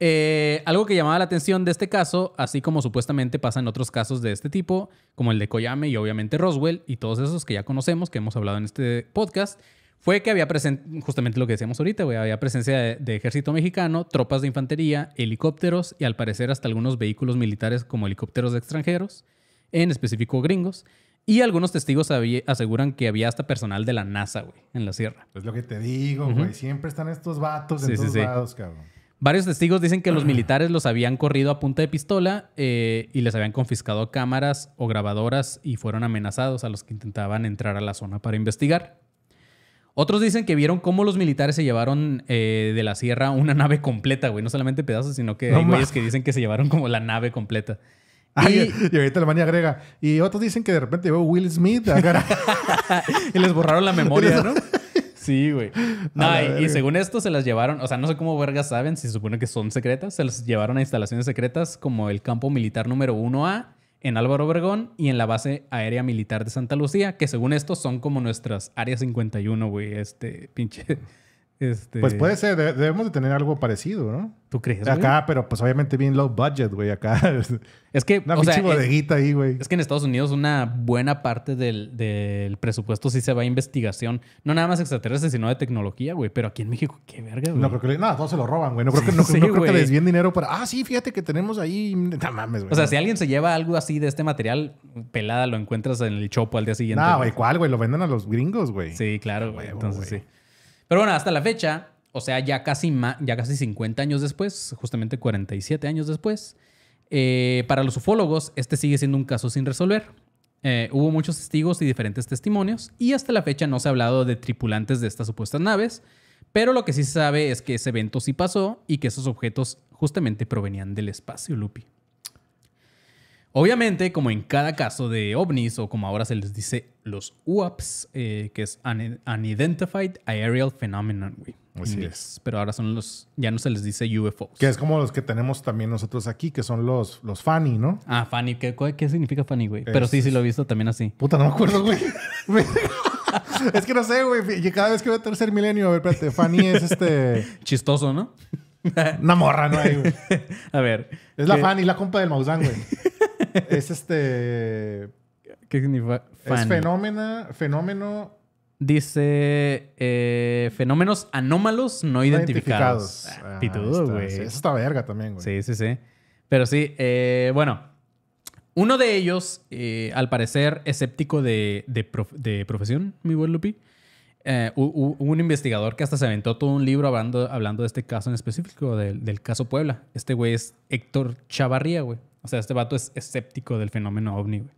Eh, algo que llamaba la atención de este caso, así como supuestamente pasa en otros casos de este tipo, como el de Koyame y obviamente Roswell y todos esos que ya conocemos, que hemos hablado en este podcast, fue que había presencia, justamente lo que decíamos ahorita, güey, había presencia de, de ejército mexicano, tropas de infantería, helicópteros y al parecer hasta algunos vehículos militares como helicópteros extranjeros en específico gringos. Y algunos testigos aseguran que había hasta personal de la NASA, güey, en la sierra. Es lo que te digo, güey. Siempre están estos vatos en todos lados, cabrón. Varios testigos dicen que los militares los habían corrido a punta de pistola eh, y les habían confiscado cámaras o grabadoras y fueron amenazados a los que intentaban entrar a la zona para investigar. Otros dicen que vieron cómo los militares se llevaron eh, de la sierra una nave completa, güey. No solamente pedazos, sino que hay güeyes que dicen que se llevaron como la nave completa. Ah, y... ahorita Alemania agrega. Y otros dicen que de repente veo Will Smith. Ah, y les borraron la memoria, ¿no? Sí, güey. y, según esto se las llevaron, o sea, no sé cómo vergas saben, si se supone que son secretas, se las llevaron a instalaciones secretas como el campo militar número 1A en Álvaro Obregón y en la base aérea militar de Santa Lucía, que según esto son como nuestras áreas 51, güey, este pinche este, pues puede ser, debemos de tener algo parecido, ¿no? ¿Tú crees? Acá, pero pues obviamente bien low budget, güey, acá. Es que... Una bodeguita es, ahí, güey. Es que en Estados Unidos una buena parte del, presupuesto sí se va a investigación. No nada más extraterrestre, sino de tecnología, güey. Pero aquí en México, qué verga, güey. No creo que... no, todos se lo roban, güey. No creo que, no, dinero para... Ah, sí, fíjate que tenemos ahí... No mames, güey. O sea, si alguien se lleva algo así de este material, pelada, lo encuentras en el chopo al día siguiente. No, güey, ¿cuál, güey? Lo venden a los gringos, güey. Sí, claro, güey. Entonces, sí. Pero bueno, hasta la fecha, o sea, ya casi, ya casi 50 años después, justamente 47 años después, eh, para los ufólogos este sigue siendo un caso sin resolver. Eh, hubo muchos testigos y diferentes testimonios y hasta la fecha no se ha hablado de tripulantes de estas supuestas naves, pero lo que sí se sabe es que ese evento sí pasó y que esos objetos justamente provenían del espacio, Lupi. Obviamente, como en cada caso de ovnis, o como ahora se les dice, los UAPs, eh, que es Unidentified Aerial Phenomenon, güey. es. Pero ahora son los, ya no se les dice UFOs. Que es como los que tenemos también nosotros aquí, que son los, los Fanny, ¿no? Ah, Fanny. ¿Qué, significa Fanny, güey? Pero sí, sí lo he visto también así. Puta, no me acuerdo, güey. es que no sé, güey. Y Cada vez que veo tercer milenio, a ver, espérate, Fanny es este. Chistoso, ¿no? Una morra, ¿no? güey. a ver. Es la Fanny, la compa del Mausán, güey es este. ¿Qué Es fenómeno. Dice eh, fenómenos anómalos no, identificados. identificados. Ah, ah, güey. está verga también, güey. Sí, sí, sí. Pero sí, eh, bueno. Uno de ellos, eh, al parecer escéptico de, de, profesión, mi buen Lupi, un investigador que hasta se aventó todo un libro hablando, hablando de este caso en específico, del, del caso Puebla. Este güey es Héctor Chavarría, güey. O sea, este vato es escéptico del fenómeno ovni, güey.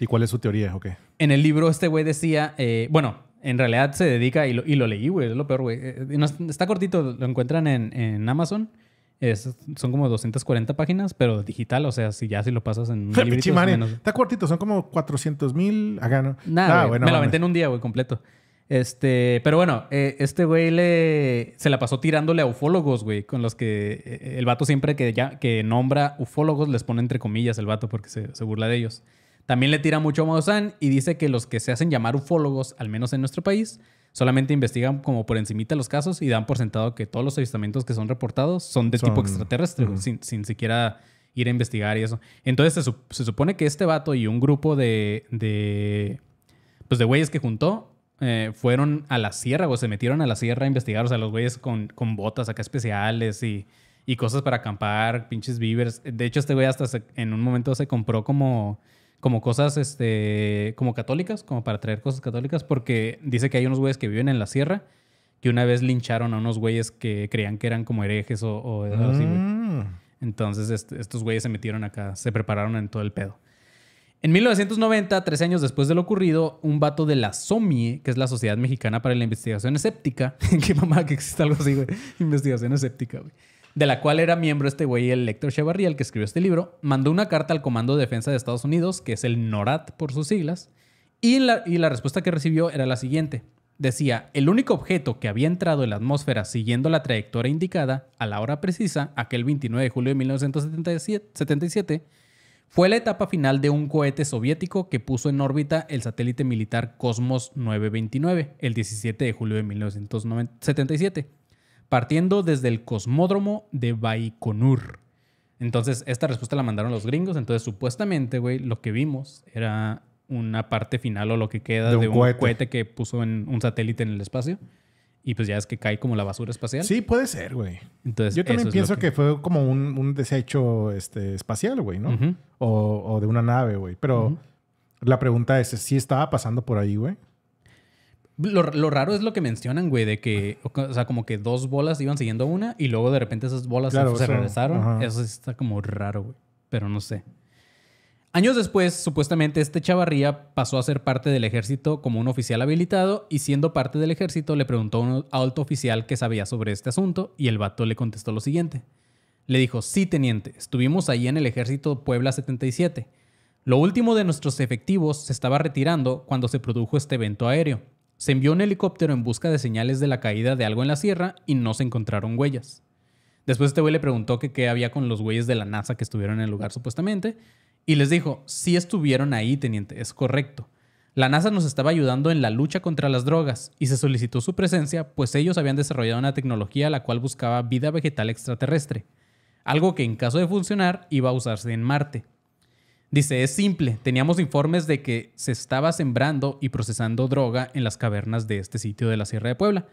¿Y cuál es su teoría? qué En el libro este güey decía, eh, bueno, en realidad se dedica, y lo, y lo leí, güey, es lo peor, güey. Eh, eh, está cortito, lo encuentran en, en Amazon. son como 240 páginas, pero digital, o sea, si ya si lo pasas en un Está cortito, son como 400 mil. Acá no. Nada, ah, bueno, me lo aventé en un día, güey, completo. Este, pero bueno, eh, este güey le, se la pasó tirándole a ufólogos, güey, con los que eh, el vato siempre que, ya, que nombra ufólogos les pone entre comillas el vato porque se, burla de ellos. También le tira mucho a Maussan y dice que los que se hacen llamar ufólogos, al menos en nuestro país, solamente investigan como por encimita los casos y dan por sentado que todos los avistamientos que son reportados son de tipo extraterrestre, sin, siquiera ir a investigar y eso. Entonces se, se supone que este vato y un grupo de, de pues de güeyes que juntó eh, fueron a la sierra o se metieron a la sierra a investigar, o sea, los güeyes con, con botas acá especiales y, cosas para acampar, pinches beavers. De hecho, este güey hasta en un momento se compró como, como cosas, este, como católicas, como para traer cosas católicas, porque dice que hay unos güeyes que viven en la sierra que una vez lincharon a unos güeyes que creían que eran como herejes o, algo así, mm. Entonces, este, estos güeyes se metieron acá, se prepararon en todo el pedo. En 1990, tres años después de lo ocurrido, un vato de la SOMIE, que es la Sociedad Mexicana para la Investigación Escéptica, qué mamá que existe algo así, investigación escéptica, de la cual era miembro este güey, el Lector Chevarría, el que escribió este libro, mandó una carta al Comando de Defensa de Estados Unidos, que es el NORAD por sus siglas, y la, y la respuesta que recibió era la siguiente. Decía, el único objeto que había entrado en la atmósfera siguiendo la trayectoria indicada, a la hora precisa, aquel 29 de julio de 1977, fue la etapa final de un cohete soviético que puso en órbita el satélite militar Cosmos 929 el 17 de julio de 1977, partiendo desde el cosmódromo de Baikonur. Entonces, esta respuesta la mandaron los gringos. Entonces, supuestamente, güey, lo que vimos era una parte final o lo que queda de un, cohete. cohete. que puso en un satélite en el espacio. Y pues ya es que cae como la basura espacial. Sí, puede ser, güey. Entonces, Yo también pienso que... fue como un, desecho este, espacial, güey, ¿no? o, de una nave, güey. Pero la pregunta es, si estaba pasando por ahí, güey? Lo, raro es lo que mencionan, güey, de que, o sea, como que dos bolas iban siguiendo una y luego de repente esas bolas se, regresaron. Eso está como raro, güey. Pero no sé. Años después, supuestamente este Chavarría pasó a ser parte del ejército como un oficial habilitado y siendo parte del ejército le preguntó a un alto oficial que sabía sobre este asunto y el vato le contestó lo siguiente. Le dijo, sí teniente, estuvimos ahí en el ejército Puebla 77. Lo último de nuestros efectivos se estaba retirando cuando se produjo este evento aéreo. Se envió un helicóptero en busca de señales de la caída de algo en la sierra y no se encontraron huellas. Después este güey le preguntó qué había con los güeyes de la NASA que estuvieron en el lugar supuestamente y les dijo, sí estuvieron ahí, teniente, es correcto. La NASA nos estaba ayudando en la lucha contra las drogas y se solicitó su presencia, pues ellos habían desarrollado una tecnología la cual buscaba vida vegetal extraterrestre, algo que en caso de funcionar iba a usarse en Marte. Dice, es simple, teníamos informes de que se estaba sembrando y procesando droga en las cavernas de este sitio de la Sierra de Puebla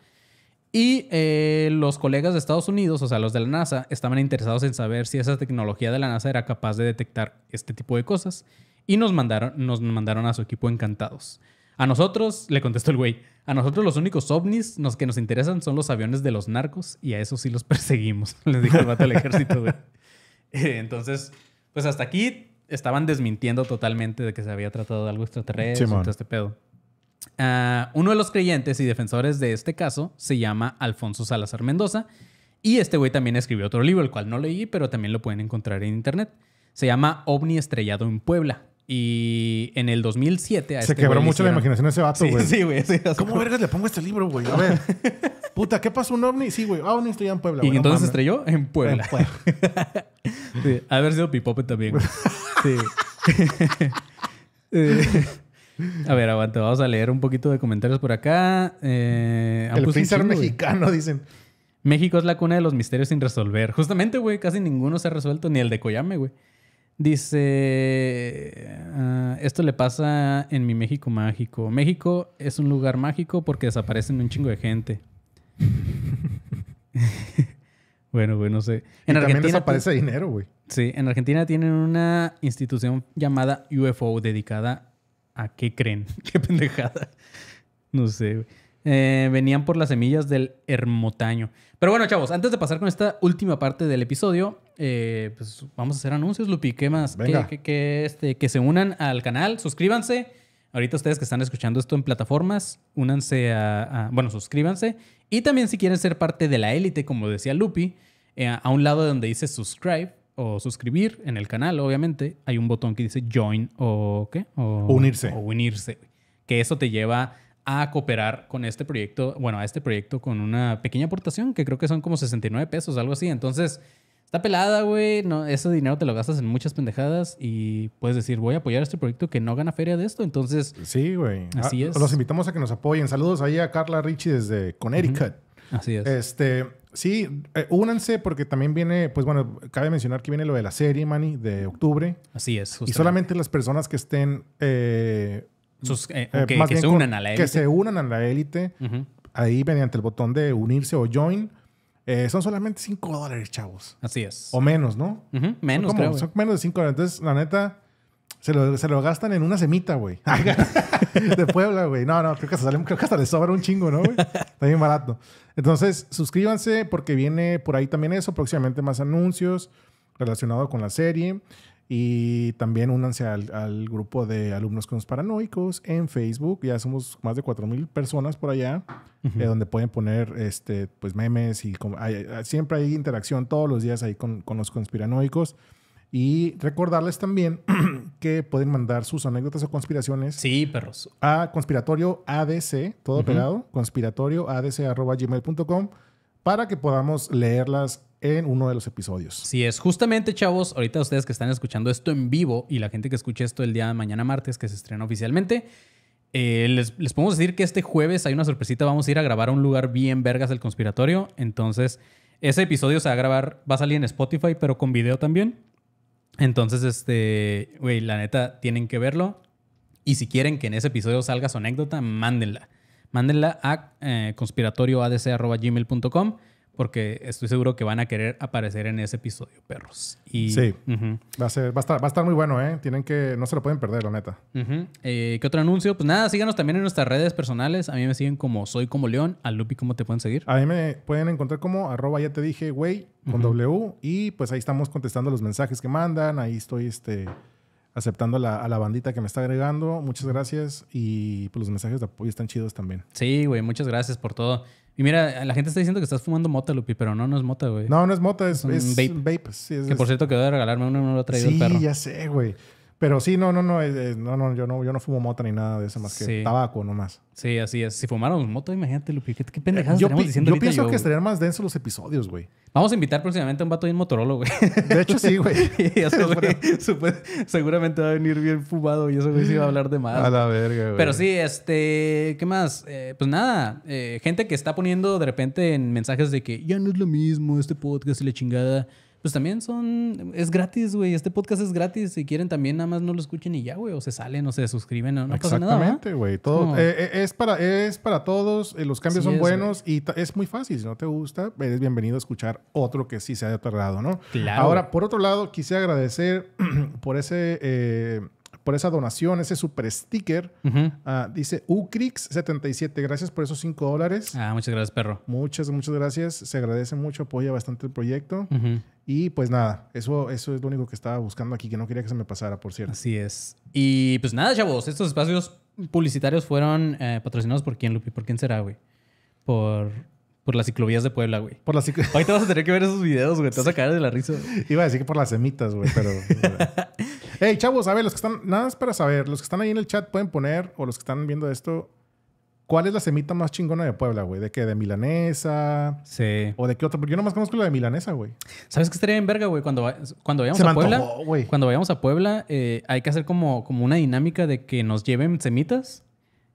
y eh, los colegas de Estados Unidos, o sea, los de la NASA, estaban interesados en saber si esa tecnología de la NASA era capaz de detectar este tipo de cosas. Y nos mandaron, nos mandaron a su equipo encantados. A nosotros, le contestó el güey, a nosotros los únicos ovnis los que nos interesan son los aviones de los narcos y a esos sí los perseguimos, les dijo el vato al ejército, güey. Eh, entonces, pues hasta aquí estaban desmintiendo totalmente de que se había tratado de algo extraterrestre, este pedo. Ah, uno de los creyentes y defensores de este caso se llama Alfonso Salazar Mendoza. Y este güey también escribió otro libro, el cual no leí, pero también lo pueden encontrar en internet. Se llama OVNI Estrellado en Puebla. Y en el 2007... se este quebró mucho la imaginación ese vato, güey. Sí, güey. Sí, ¿Cómo como... vergas le pongo este libro, güey? A ver. Puta, ¿qué pasó? ¿Un ovni? Sí, güey. OVNI estrellado en Puebla. Y entonces estrelló en Puebla. a ver sí, haber sido Pipope también, güey. Sí. Eh, a ver, aguante, vamos a leer un poquito de comentarios por acá. Eh, ah, el freezer pues mexicano, dicen. México es la cuna de los misterios sin resolver. Justamente, güey, casi ninguno se ha resuelto, ni el de Coyame, güey. Dice, ah, esto le pasa en mi México mágico. México es un lugar mágico porque desaparecen un chingo de gente. bueno, güey, no sé. En Argentina también desaparece dinero, güey. Sí, en Argentina tienen una institución llamada UFO dedicada ¿A qué creen? qué pendejada. No sé. Eh, venían por las semillas del hermotaño. Pero bueno, chavos, antes de pasar con esta última parte del episodio, eh, pues vamos a hacer anuncios, Lupi. ¿Qué más? Que, que, este, que se unan al canal, suscríbanse. Ahorita ustedes que están escuchando esto en plataformas, únanse a, bueno, suscríbanse. Y también si quieren ser parte de la élite, como decía Lupi, eh, a un lado donde dice subscribe, o suscribir en el canal, obviamente, hay un botón que dice join o qué? O, unirse. O unirse. Que eso te lleva a cooperar con este proyecto, bueno, a este proyecto con una pequeña aportación que creo que son como 69 pesos, algo así. Entonces, está pelada, güey. No, ese dinero te lo gastas en muchas pendejadas y puedes decir, voy a apoyar este proyecto que no gana feria de esto. Entonces, sí, güey. Así ah, es. Los invitamos a que nos apoyen. Saludos ahí a Carla richie desde Connecticut. Así es. Este, Sí, eh, únanse porque también viene, pues bueno, cabe mencionar que viene lo de la serie, Manny, de octubre. Así es. Y solamente las personas que estén... Eh, eh, que, se unan a la élite. Que se unan a la élite, ahí mediante el botón de unirse o join. son solamente 5 dólares, chavos. Así es. O menos, ¿no? Menos, Son menos de 5 dólares. Entonces, la neta, se lo, se lo, gastan en una semita, güey. de Puebla, güey. No, no, creo que, hasta, le les sobra un chingo, ¿no, güey? Está bien barato. Entonces, suscríbanse porque viene por ahí también eso. Próximamente más anuncios relacionados con la serie. Y también únanse al, al grupo de alumnos con los paranoicos en Facebook. Ya somos más de 4.000 personas por allá, eh, donde pueden poner este, pues, memes y como siempre hay interacción todos los días ahí con, con los conspiranoicos. Y recordarles también que pueden mandar sus anécdotas o conspiraciones. Sí, perros. A conspiratorio ADC, todo pegado, conspiratorio gmail.com para que podamos leerlas en uno de los episodios. Sí, es justamente, chavos, ahorita ustedes que están escuchando esto en vivo y la gente que escuche esto el día de mañana martes que se estrena oficialmente, eh, les, les podemos decir que este jueves hay una sorpresita, vamos a ir a grabar a un lugar bien vergas del conspiratorio, entonces ese episodio se va a grabar, va a salir en Spotify, pero con video también. Entonces, este, güey, la neta, tienen que verlo. Y si quieren que en ese episodio salga su anécdota, mándenla. Mándenla a eh, conspiratorioadc.gmail.com porque estoy seguro que van a querer aparecer en ese episodio, perros. sí, va, a ser, a estar, muy bueno, ¿eh? Tienen que, no se lo pueden perder, la neta. Eh, ¿Qué otro anuncio? Pues nada, síganos también en nuestras redes personales. A mí me siguen como Soy Como León. A Lupi, ¿cómo te pueden seguir? A mí me pueden encontrar como arroba ya te dije, güey, con W. Y pues ahí estamos contestando los mensajes que mandan. Ahí estoy, este aceptando a la bandita que me está agregando. Muchas gracias. Y pues, los mensajes de apoyo están chidos también. Sí, güey, muchas gracias por todo. Y mira, la gente está diciendo que estás fumando mota, Lupi, pero no, no es mota, güey. No, no es mota, es, vape. que por cierto voy a regalarme uno, no lo ha traído el perro. Sí, ya sé, güey. Pero sí, no, no, no, no, no, yo no, yo no fumo mota ni nada de eso más que tabaco nomás. Sí, así es. Si fumáramos moto, imagínate, Lupi. ¿Qué, qué eh, pendejadas yo diciendo yo pienso que estarían más densos los episodios, güey. Vamos a invitar próximamente a un vato bien Motorola, güey. De hecho, sí, güey. seguramente va a venir bien fumado y eso sí va a hablar de más. A la verga, güey. Pero sí, este, ¿qué más? Eh, pues nada, eh, gente que está poniendo de repente en mensajes de que ya no es lo mismo este podcast y la chingada pues también son, es gratis, güey, este podcast es gratis, si quieren también nada más no lo escuchen y ya, güey, o se salen o se suscriben, no, no pasa nada. Exactamente, güey, todo, eh, eh, es, para, es para todos, eh, los cambios son buenos y es muy fácil, si no te gusta, eres bienvenido a escuchar otro que sí se haya tardado, ¿no? Claro. Ahora, por otro lado, quise agradecer por ese por esa donación, ese super sticker. Ah, dice Ucrix77, gracias por esos 5 dólares. Ah, muchas gracias, perro. Muchas, muchas gracias. Se agradece mucho, apoya bastante el proyecto. Y pues nada, eso, eso es lo único que estaba buscando aquí, que no quería que se me pasara, por cierto. Así es. Y pues nada, chavos, estos espacios publicitarios fueron eh, patrocinados por quién, Lupi, por quién será, güey. Por por las ciclovías de Puebla, güey. Por las ciclovías. Ahorita vas a tener que ver esos videos, güey. Te vas a caer de la risa. Iba a decir que por las semitas, güey, pero. Hey, chavos, a ver, los que están, nada más para saber, los que están ahí en el chat pueden poner, o los que están viendo esto, ¿cuál es la semita más chingona de Puebla, güey? ¿De qué? ¿De milanesa? Sí. ¿O de qué otra? Porque yo nomás conozco la de milanesa, güey. ¿Sabes qué estaría en verga, güey? Cuando, cuando vayamos a Puebla, cuando vayamos a Puebla, hay que hacer como, como una dinámica de que nos lleven semitas.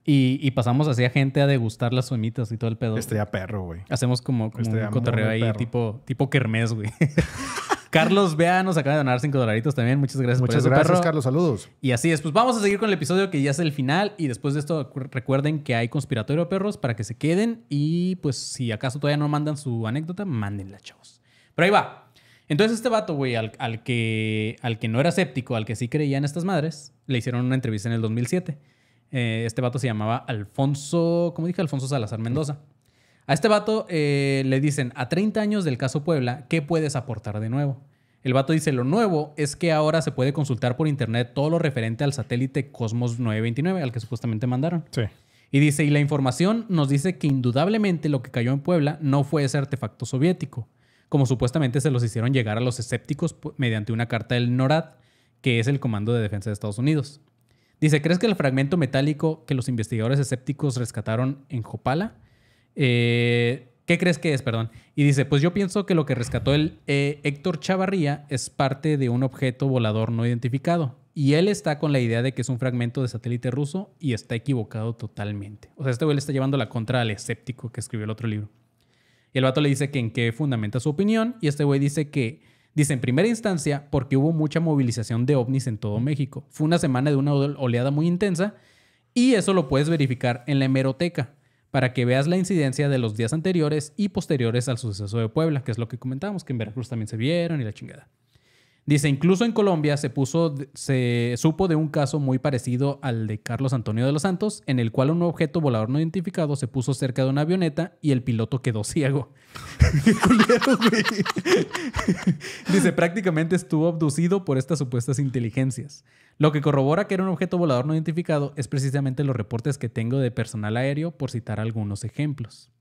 Y, pasamos así a gente a degustar las semitas y todo el pedo. Estaría perro, güey. Hacemos como, como un cotorreo ahí, tipo, tipo kermés, güey. Carlos vea, nos acaba de donar cinco dolaritos también. Muchas gracias Muchas por gracias, Carlos. Saludos. Y así es. Pues vamos a seguir con el episodio que ya es el final. Y después de esto, recuerden que hay conspiratorio, perros, para que se queden. Y pues, si acaso todavía no mandan su anécdota, mándenla, chavos. Pero ahí va. Entonces, este vato, güey, al, que, al que no era escéptico, al que sí creía en estas madres, le hicieron una entrevista en el 2007. Eh, este vato se llamaba Alfonso, ¿cómo dije? Alfonso Salazar Mendoza. A este vato eh, le dicen, a 30 años del caso Puebla, ¿qué puedes aportar de nuevo? El vato dice, lo nuevo es que ahora se puede consultar por internet todo lo referente al satélite Cosmos 929, al que supuestamente mandaron. Sí. Y dice, y la información nos dice que indudablemente lo que cayó en Puebla no fue ese artefacto soviético, como supuestamente se los hicieron llegar a los escépticos mediante una carta del NORAD, que es el Comando de Defensa de Estados Unidos. Dice, ¿crees que el fragmento metálico que los investigadores escépticos rescataron en Jopala eh, ¿Qué crees que es? Perdón. Y dice, pues yo pienso que lo que rescató el eh, Héctor Chavarría es parte de un objeto volador no identificado. Y él está con la idea de que es un fragmento de satélite ruso y está equivocado totalmente. O sea, este güey le está llevando la contra al escéptico que escribió el otro libro. Y el vato le dice que en qué fundamenta su opinión. Y este güey dice que, dice en primera instancia, porque hubo mucha movilización de ovnis en todo México. Fue una semana de una oleada muy intensa y eso lo puedes verificar en la hemeroteca para que veas la incidencia de los días anteriores y posteriores al suceso de Puebla, que es lo que comentábamos, que en Veracruz también se vieron y la chingada. Dice, incluso en Colombia se, puso, se supo de un caso muy parecido al de Carlos Antonio de los Santos, en el cual un objeto volador no identificado se puso cerca de una avioneta y el piloto quedó ciego. Dice, prácticamente estuvo abducido por estas supuestas inteligencias. Lo que corrobora que era un objeto volador no identificado es precisamente los reportes que tengo de personal aéreo, por citar algunos ejemplos.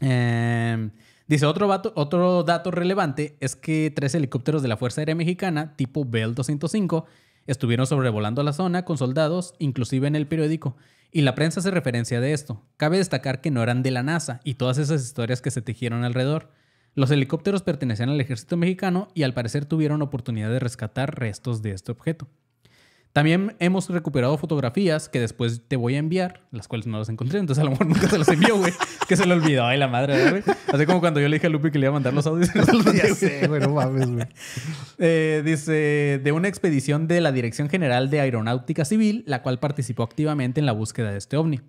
Em, dice, otro, otro dato relevante es que tres helicópteros de la Fuerza Aérea Mexicana, tipo Bell 205, estuvieron sobrevolando la zona con soldados, inclusive en el periódico, y la prensa hace referencia de esto. Cabe destacar que no eran de la NASA y todas esas historias que se tejieron alrededor. Los helicópteros pertenecían al ejército mexicano y al parecer tuvieron oportunidad de rescatar restos de este objeto. También hemos recuperado fotografías que después te voy a enviar, las cuales no las encontré, entonces a lo mejor nunca se las envió, güey. que se le olvidó, ay, la madre, güey. Así como cuando yo le dije a Lupi que le iba a mandar los audios. ya sé, güey, no mames, güey. Eh, dice, de una expedición de la Dirección General de Aeronáutica Civil, la cual participó activamente en la búsqueda de este ovni.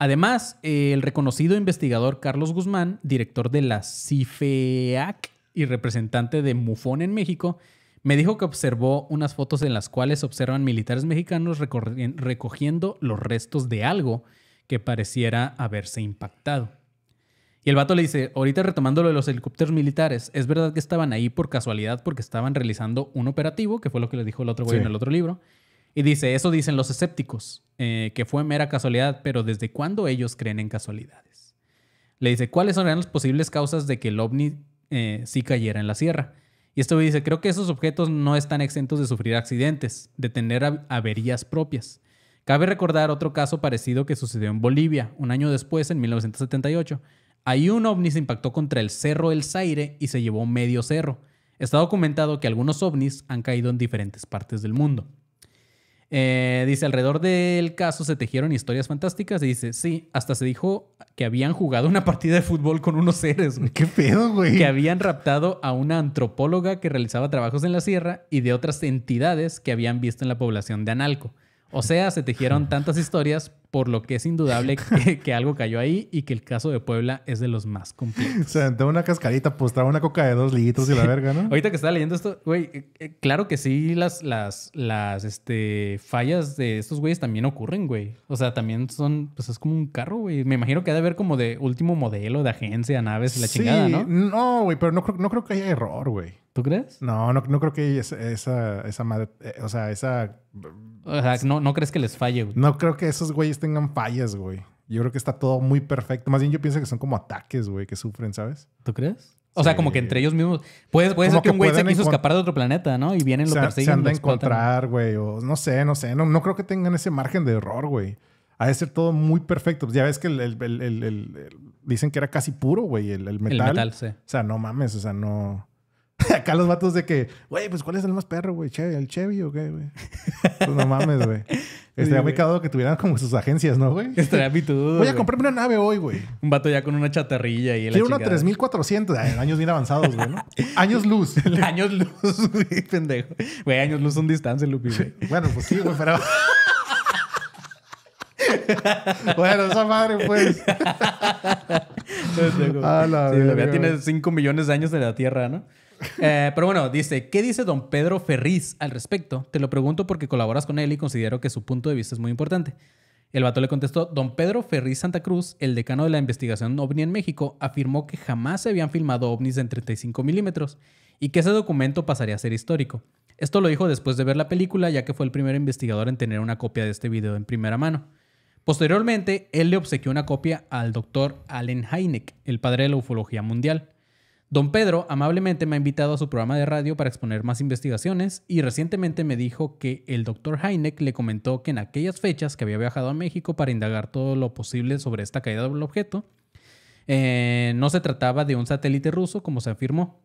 Además, eh, el reconocido investigador Carlos Guzmán, director de la CIFEAC e y representante de MUFON en México, me dijo que observó unas fotos en las cuales observan militares mexicanos recogiendo los restos de algo que pareciera haberse impactado. Y el vato le dice, ahorita retomando lo de los helicópteros militares, es verdad que estaban ahí por casualidad porque estaban realizando un operativo, que fue lo que le dijo el otro güey en el otro libro. Y dice, eso dicen los escépticos, eh, que fue mera casualidad, pero ¿desde cuándo ellos creen en casualidades? Le dice, ¿cuáles son las posibles causas de que el ovni eh, sí cayera en la sierra? Y esto dice, creo que esos objetos no están exentos de sufrir accidentes, de tener averías propias. Cabe recordar otro caso parecido que sucedió en Bolivia, un año después, en 1978. Ahí un ovni se impactó contra el cerro El Zaire y se llevó medio cerro. Está documentado que algunos ovnis han caído en diferentes partes del mundo. Eh, dice, alrededor del caso se tejieron historias fantásticas. Y dice, sí, hasta se dijo que habían jugado una partida de fútbol con unos seres. ¿Qué pedo, güey? Que habían raptado a una antropóloga que realizaba trabajos en la sierra y de otras entidades que habían visto en la población de Analco. O sea, se tejieron tantas historias, por lo que es indudable que, algo cayó ahí y que el caso de Puebla es de los más complejos. O sea, de una cascarita, pues una coca de dos litros y la verga, ¿no? Ahorita que estaba leyendo esto, güey, eh, eh, claro que sí, las, las, las este, fallas de estos güeyes también ocurren, güey. O sea, también son, pues es como un carro, güey. Me imagino que ha de haber como de último modelo, de agencia, naves la chingada, ¿no? No, güey, pero no no creo que haya error, güey. ¿Tú crees? No, no, no creo que esa, esa, madre, eh, o sea, esa... O sea, no, no crees que les falle, güey. No creo que esos güeyes tengan fallas, güey. Yo creo que está todo muy perfecto. Más bien yo pienso que son como ataques, güey, que sufren, ¿sabes? ¿Tú crees? O sea, como que entre ellos mismos. Puede, ser que, un güey se quiso escapar de otro planeta, ¿no? Y vienen, lo persiguen. Se han de encontrar, güey. O no sé, no sé. No, no creo que tengan ese margen de error, güey. Ha de ser todo muy perfecto. Ya ves que el, el, el, el dicen que era casi puro, güey, el, metal. El metal, sí. O sea, no mames, o sea, no. acá los vatos de que, güey, pues ¿cuál es el más perro, güey? Chevy, ¿El Chevy o qué, güey? Pues no mames, güey. Estaría muy cagado que tuvieran como sus agencias, ¿no, güey? Estaría pitudo. Voy a comprarme una nave hoy, güey. Un vato ya con una chatarrilla y la tiene una 3400. Ay, años bien avanzados, güey, ¿no? Años luz. años luz, güey, pendejo. Güey, años luz son distancia, Lupi, güey. Bueno, pues sí, güey, pero... bueno, esa madre, pues. la vida tiene 5 millones de años de la Tierra, ¿no? Eh, pero bueno, dice, ¿qué dice don Pedro Ferriz al respecto? Te lo pregunto porque colaboras con él y considero que su punto de vista es muy importante. El vato le contestó, don Pedro Ferriz Santa Cruz, el decano de la investigación OVNI en México, afirmó que jamás se habían filmado ovnis en 35 milímetros y que ese documento pasaría a ser histórico. Esto lo dijo después de ver la película, ya que fue el primer investigador en tener una copia de este video en primera mano. Posteriormente, él le obsequió una copia al doctor Allen Hynek, el padre de la ufología mundial. Don Pedro amablemente me ha invitado a su programa de radio para exponer más investigaciones y recientemente me dijo que el doctor Heineck le comentó que en aquellas fechas que había viajado a México para indagar todo lo posible sobre esta caída del objeto, eh, no se trataba de un satélite ruso como se afirmó.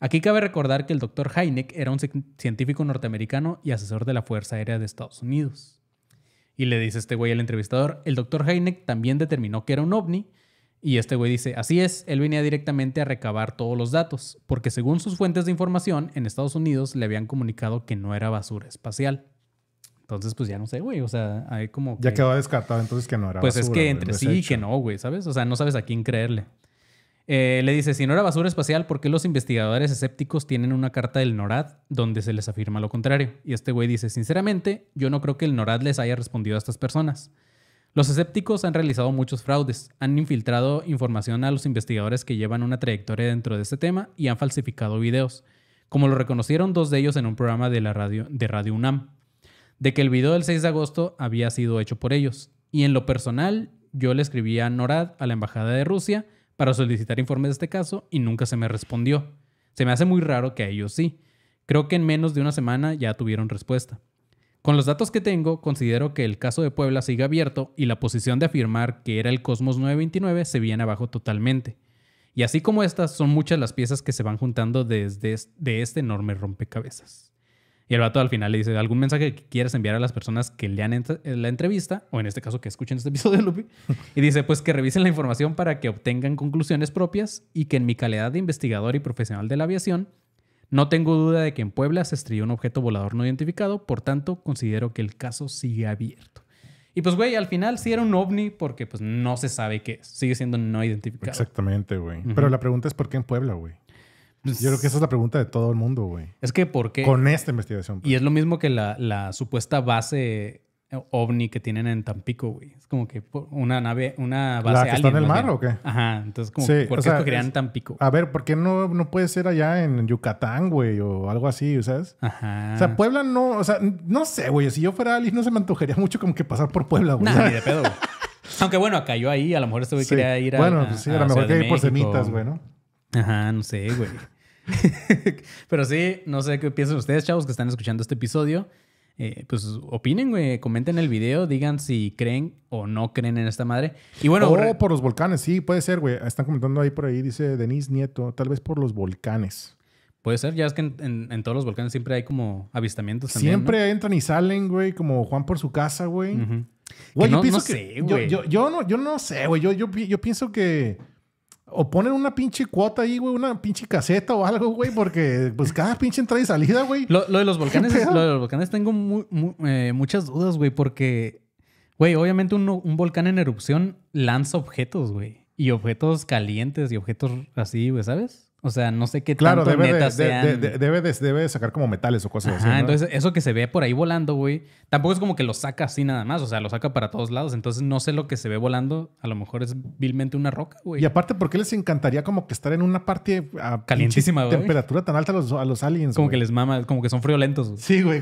Aquí cabe recordar que el doctor Heineck era un científico norteamericano y asesor de la Fuerza Aérea de Estados Unidos. Y le dice este güey al entrevistador, el doctor Heineck también determinó que era un ovni, y este güey dice, así es, él venía directamente a recabar todos los datos, porque según sus fuentes de información, en Estados Unidos le habían comunicado que no era basura espacial. Entonces, pues ya no sé, güey. O sea, hay como. ya quedó descartado entonces que no era pues basura. Pues es que entre sí y que no, güey, ¿sabes? O sea, no sabes a quién creerle. Eh, le dice, si no era basura espacial, ¿por qué los investigadores escépticos tienen una carta del NORAD donde se les afirma lo contrario? Y este güey dice, sinceramente, yo no creo que el NORAD les haya respondido a estas personas. Los escépticos han realizado muchos fraudes, han infiltrado información a los investigadores que llevan una trayectoria dentro de este tema y han falsificado videos, como lo reconocieron dos de ellos en un programa de, la radio, de Radio UNAM, de que el video del 6 de agosto había sido hecho por ellos. Y en lo personal, yo le escribí a NORAD, a la Embajada de Rusia, para solicitar informes de este caso y nunca se me respondió. Se me hace muy raro que a ellos sí. Creo que en menos de una semana ya tuvieron respuesta. Con los datos que tengo, considero que el caso de Puebla sigue abierto y la posición de afirmar que era el Cosmos 929 se viene abajo totalmente. Y así como estas, son muchas las piezas que se van juntando desde este enorme rompecabezas. Y el vato al final le dice, ¿algún mensaje que quieras enviar a las personas que lean la entrevista, o en este caso que escuchen este episodio, de Lupi? Y dice, pues que revisen la información para que obtengan conclusiones propias y que en mi calidad de investigador y profesional de la aviación no tengo duda de que en Puebla se estrelló un objeto volador no identificado, por tanto, considero que el caso sigue abierto. Y pues, güey, al final sí era un ovni porque pues no se sabe qué es. Sigue siendo no identificado. Exactamente, güey. Pero la pregunta es por qué en Puebla, güey. Pues Yo creo que esa es la pregunta de todo el mundo, güey. Es que ¿por qué? Con esta investigación. Y pues. es lo mismo que la, la supuesta base ovni que tienen en Tampico, güey. Es como que una nave, una base ¿La que está en el mar o qué? Ajá, entonces como, ¿por qué sea, Tampico? A ver, ¿por qué no, no puede ser allá en Yucatán, güey? O algo así, ¿sabes? Ajá. O sea, Puebla no, o sea, no sé, güey. Si yo fuera alien no se me antojaría mucho como que pasar por Puebla, güey. ni de pedo, Aunque bueno, cayó ahí. A lo mejor este güey quería ir a Bueno, pues sí, a, lo mejor que ir por semitas, güey, ¿no? Ajá, no sé, güey. Pero sí, no sé qué piensan ustedes, chavos, que están escuchando este episodio. Eh, pues opinen, güey, comenten el video, digan si creen o no creen en esta madre. Y bueno, o por los volcanes, sí, puede ser, güey. Están comentando ahí por ahí, dice Denise Nieto, tal vez por los volcanes. Puede ser, ya es que en, todos los volcanes siempre hay como avistamientos Siempre entran y salen, güey, como Juan por su casa, güey. yo pienso no que, sé, güey. Yo, no, sé, güey. yo, yo pienso que o ponen una pinche cuota ahí, güey, una pinche caseta o algo, güey, porque pues cada pinche entrada y salida, güey. Lo, de los volcanes, lo de los volcanes tengo eh, muchas dudas, güey, porque, güey, obviamente un, un volcán en erupción lanza objetos, güey. Y objetos calientes y objetos así, güey, ¿sabes? O sea, no sé qué tanto debe de, sean. debe, debe, sacar como metales o cosas así. ¿no? entonces eso que se ve por ahí volando, güey, tampoco es como que lo saca así nada más. O sea, lo saca para todos lados. Entonces no sé lo que se ve volando. A lo mejor es vilmente una roca, güey. Y aparte, ¿por qué les encantaría como que estar en una parte a calientísima, güey? Temperatura tan alta a los, a los aliens. Como que les mama, como que son friolentos. Sí, güey.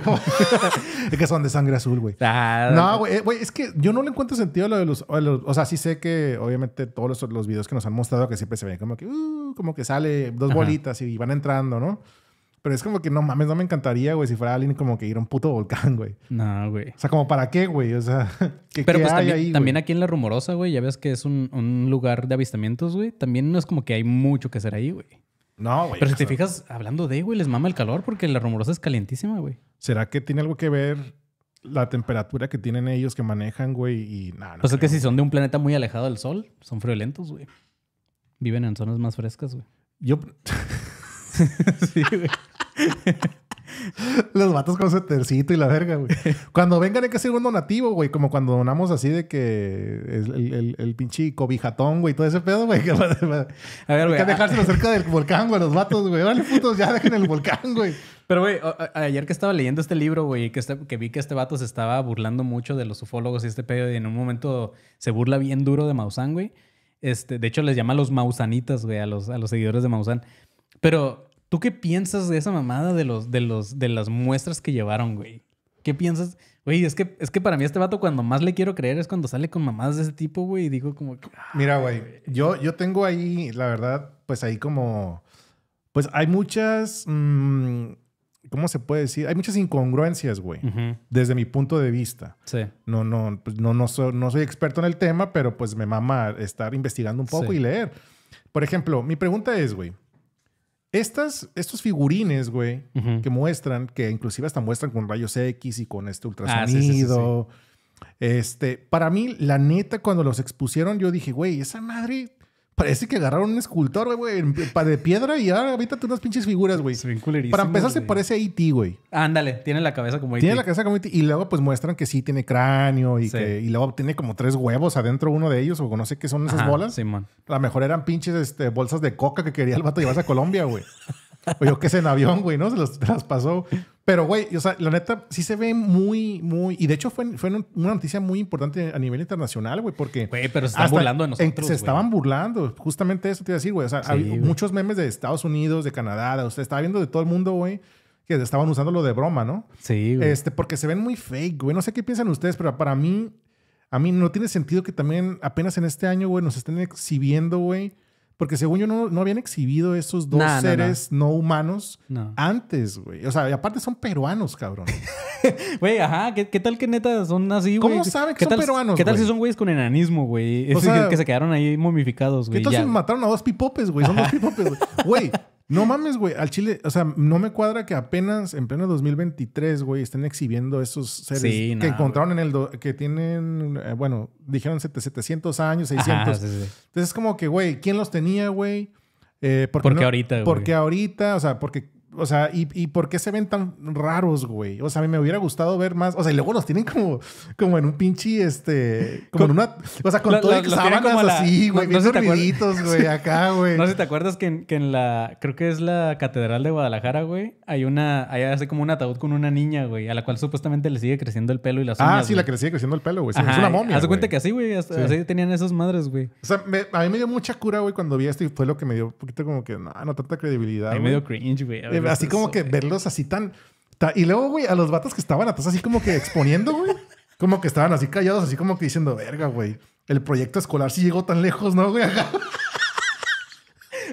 que son de sangre azul, güey. Ah, no, eh, güey, es que yo no le encuentro sentido lo de los, O sea, sí sé que obviamente todos los, los, videos que nos han mostrado que siempre se ven como que, uh, como que sale dos bolitas y van entrando, ¿no? Pero es como que no mames, no me encantaría, güey, si fuera alguien como que ir a un puto volcán, güey. No, güey. O sea, como para qué, güey. O sea, ¿qué, Pero pues hay también, ahí, también aquí en La Rumorosa, güey, ya ves que es un, lugar de avistamientos, güey. También no es como que hay mucho que hacer ahí, güey. No, güey. Pero si te fijas, hablando de, güey, les mama el calor porque la rumorosa es calientísima, güey. ¿Será que tiene algo que ver la temperatura que tienen ellos que manejan, güey? Y nada. No pues es que si son de un planeta muy alejado del sol, son friolentos, güey. Viven en zonas más frescas, güey. Yo. sí, Los vatos con ese tercito y la verga, güey. Cuando vengan hay que hacer un donativo, güey. Como cuando donamos así de que el, el, pinche cobijatón, güey. Todo ese pedo, güey. a ver, güey. Hay que ah, dejárselo ah. cerca del volcán, güey. Los vatos, güey. Vale, putos, ya dejen el volcán, güey. Pero, güey, ayer que estaba leyendo este libro, güey, que, este, que vi que este vato se estaba burlando mucho de los ufólogos y este pedo. Y en un momento se burla bien duro de Maussan, güey. Este, de hecho, les llama los mausanitas, güey, a los, a los seguidores de Mausan. Pero, ¿tú qué piensas de esa mamada de, los, de, los, de las muestras que llevaron, güey? ¿Qué piensas? Güey, es que, es que para mí este vato cuando más le quiero creer es cuando sale con mamadas de ese tipo, güey, y digo como... Que, ah, Mira, güey, yo, yo tengo ahí, la verdad, pues ahí como... Pues hay muchas... Mm, ¿cómo se puede decir? Hay muchas incongruencias, güey, desde mi punto de vista. Sí. No, no, pues, no, no, soy, no soy experto en el tema, pero pues me mama estar investigando un poco y leer. Por ejemplo, mi pregunta es, güey, estas, estos figurines, güey, que muestran, que inclusive hasta muestran con rayos X y con este ah, ultrasonido. este, para mí, la neta, cuando los expusieron, yo dije, güey, esa madre Parece que agarraron un escultor, güey, de piedra y ahora avítate unas pinches figuras, güey. Para empezar, se parece a E.T., güey. Ándale, tiene la cabeza como E.T. Tiene la cabeza como E.T. Y luego, pues muestran que sí tiene cráneo y que. Y luego tiene como tres huevos adentro uno de ellos, o no sé qué son esas bolas. Sí, man. A lo mejor eran pinches este, bolsas de coca que quería el vato llevarse a Colombia, güey o yo que sé, en avión, güey, ¿no? Se las, las pasó. Pero, güey, o sea, la neta, sí se ve muy, muy. Y de hecho, fue, fue una noticia muy importante a nivel internacional, güey, porque. Güey, pero se están burlando de nosotros. se estaban burlando. Justamente eso te iba a decir, güey. O sea, hay muchos memes de Estados Unidos, de Canadá. O sea, estaba viendo de todo el mundo, güey que estaban usando lo de broma, ¿no? Sí, güey. Este, porque se ven muy fake, güey. No sé qué piensan ustedes, pero para mí, a mí no tiene sentido que también apenas en este año, güey, nos estén exhibiendo, güey, porque según yo no, no habían exhibido esos dos seres no, humanos antes, güey. O sea, aparte son peruanos, cabrón. Güey, ajá, ¿qué, tal que neta son así, güey? ¿Cómo saben que son peruanos? ¿Qué tal si son güeyes con enanismo, güey? Es o sea, que, se quedaron ahí momificados, güey. ¿Qué tal si mataron a dos pipopes, güey? Son dos pipopes, güey. Güey, no mames, güey. Al Chile, o sea, no me cuadra que apenas en pleno 2023, güey, estén exhibiendo esos seres que encontraron en el. que tienen, eh, bueno, dijeron 700 años, 600. Entonces es como que, güey, ¿quién los tenía, güey? Eh, porque, ahorita, güey. ahorita, Porque ahorita, o sea, porque o sea, ¿y, ¿y, por qué se ven tan raros, güey? O sea, a mí me hubiera gustado ver más. O sea, y luego los tienen como, como en un pinche, este, como con, en una. O sea, con todas todo el sábanas así, güey, no, bien güey, acá, güey. No sé si te acuerdas que en, la, creo que es la Catedral de Guadalajara, güey, hay una, hay hace como un ataúd con una niña, güey, a la cual supuestamente le sigue creciendo el pelo y las ah, uñas. Ah, sí, que la crecía creciendo el pelo, güey. es una momia. Haz cuenta que así, güey, así tenían esas madres, güey. O sea, me, a mí me dio mucha cura, güey, cuando vi esto y fue lo que me dio un poquito como que, no, no tanta credibilidad. me dio cringe, güey así como que verlos así tan, Y luego, güey, a los vatos que estaban atrás así como que exponiendo, güey. como que estaban así callados, así como que diciendo, verga, güey. El proyecto escolar sí llegó tan lejos, ¿no, güey?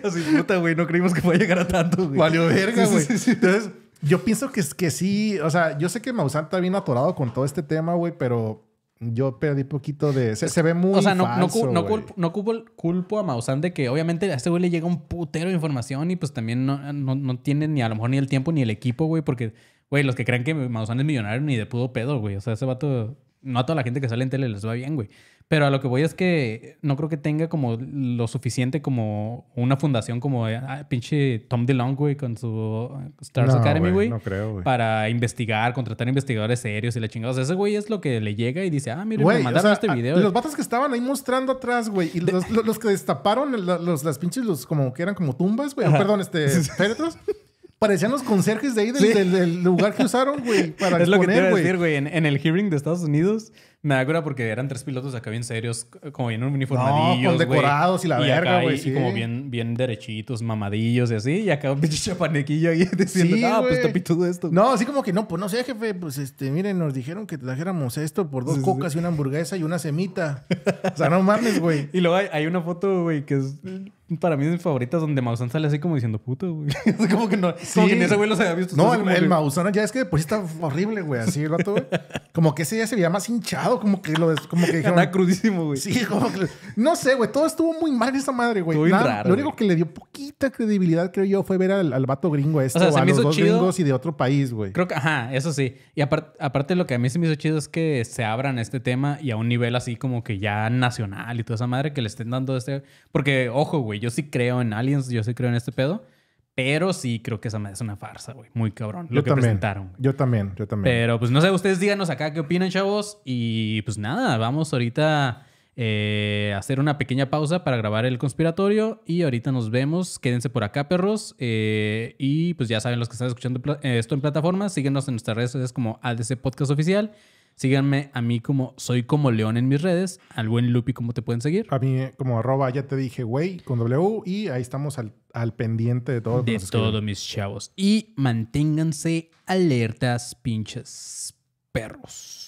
así, puta, güey, no creímos que fuera a llegar a tanto, güey. Valió verga, güey. Entonces, yo pienso que, que sí, o sea, yo sé que Maussan está bien atorado con todo este tema, güey, pero yo perdí poquito de. Se, ve muy. O sea, no, no, no, culpo, no culpo, a Maussan de que obviamente a este güey le llega un putero de información y pues también no, no tiene ni a lo mejor ni el tiempo ni el equipo, güey, porque, güey, los que crean que Maussan es millonario ni de pudo pedo, güey. O sea, ese vato. No a toda la gente que sale en tele les va bien, güey. Pero a lo que voy es que no creo que tenga como lo suficiente como una fundación como eh, ah, pinche Tom DeLonge, güey, con su eh, Stars Academy, güey. No creo, güey. Para investigar, contratar investigadores serios y la chingada. O sea, ese güey es lo que le llega y dice, ah, mire, me mandaron este ah, video. los vatos que estaban ahí mostrando atrás, güey. Y los, que destaparon los, las pinches, los como que eran como tumbas, güey. Perdón, este, féretros. Parecían los conserjes de ahí del, lugar que usaron, güey, para es lo que te decir, güey. en, el hearing de Estados Unidos me da cura porque eran tres pilotos acá bien serios, como bien uniformadillos. No, con decorados y la verga, güey. Sí. como bien, bien derechitos, mamadillos y así. Y acá un pinche chapanequillo ahí diciendo, ah, pues tapito todo esto. No, así como que no, pues no sé, jefe. Pues este, miren, nos dijeron que trajéramos esto por dos cocas y una hamburguesa y una semita. o sea, no mames, güey. Y luego hay, una foto, güey, que es para mí es mi favorita donde Maussan sale así como diciendo puto, güey. como que no, como que ni ese güey lo había visto. No, el, el ya es que por está horrible, güey, así el rato, güey. Como que ese ya se veía más hinchado, como que lo como que dijeron. crudísimo, güey. Sí, como que. No sé, güey. Todo estuvo muy mal esa madre, güey. Lo único que le dio poquita credibilidad, creo yo, fue ver al, al vato gringo este, o, sea, a los dos gringos y de otro país, güey. Creo que, ajá, eso sí. Y aparte, lo que a mí se me hizo chido es que se abran este tema y a un nivel así como que ya nacional y toda esa madre que le estén dando este. Porque, ojo, güey, yo sí creo en aliens, yo sí creo en este pedo. Pero sí creo que esa es una farsa, güey. Muy cabrón. lo que presentaron. Yo también, yo también. Pero pues no sé, ustedes díganos acá qué opinan, chavos. Y pues nada, vamos ahorita eh, a hacer una pequeña pausa para grabar el conspiratorio y ahorita nos vemos. Quédense por acá, perros. Eh, y pues ya saben los que están escuchando eh, esto en plataforma, síguenos en nuestras redes sociales como ADC Podcast Oficial Síganme a mí como soy como León en mis redes. Al buen Lupi, ¿cómo te pueden seguir? A mí eh, como arroba, ya te dije, güey, con W. Y ahí estamos al, al pendiente de todo. De todos mis chavos. Y manténganse alertas, pinches perros.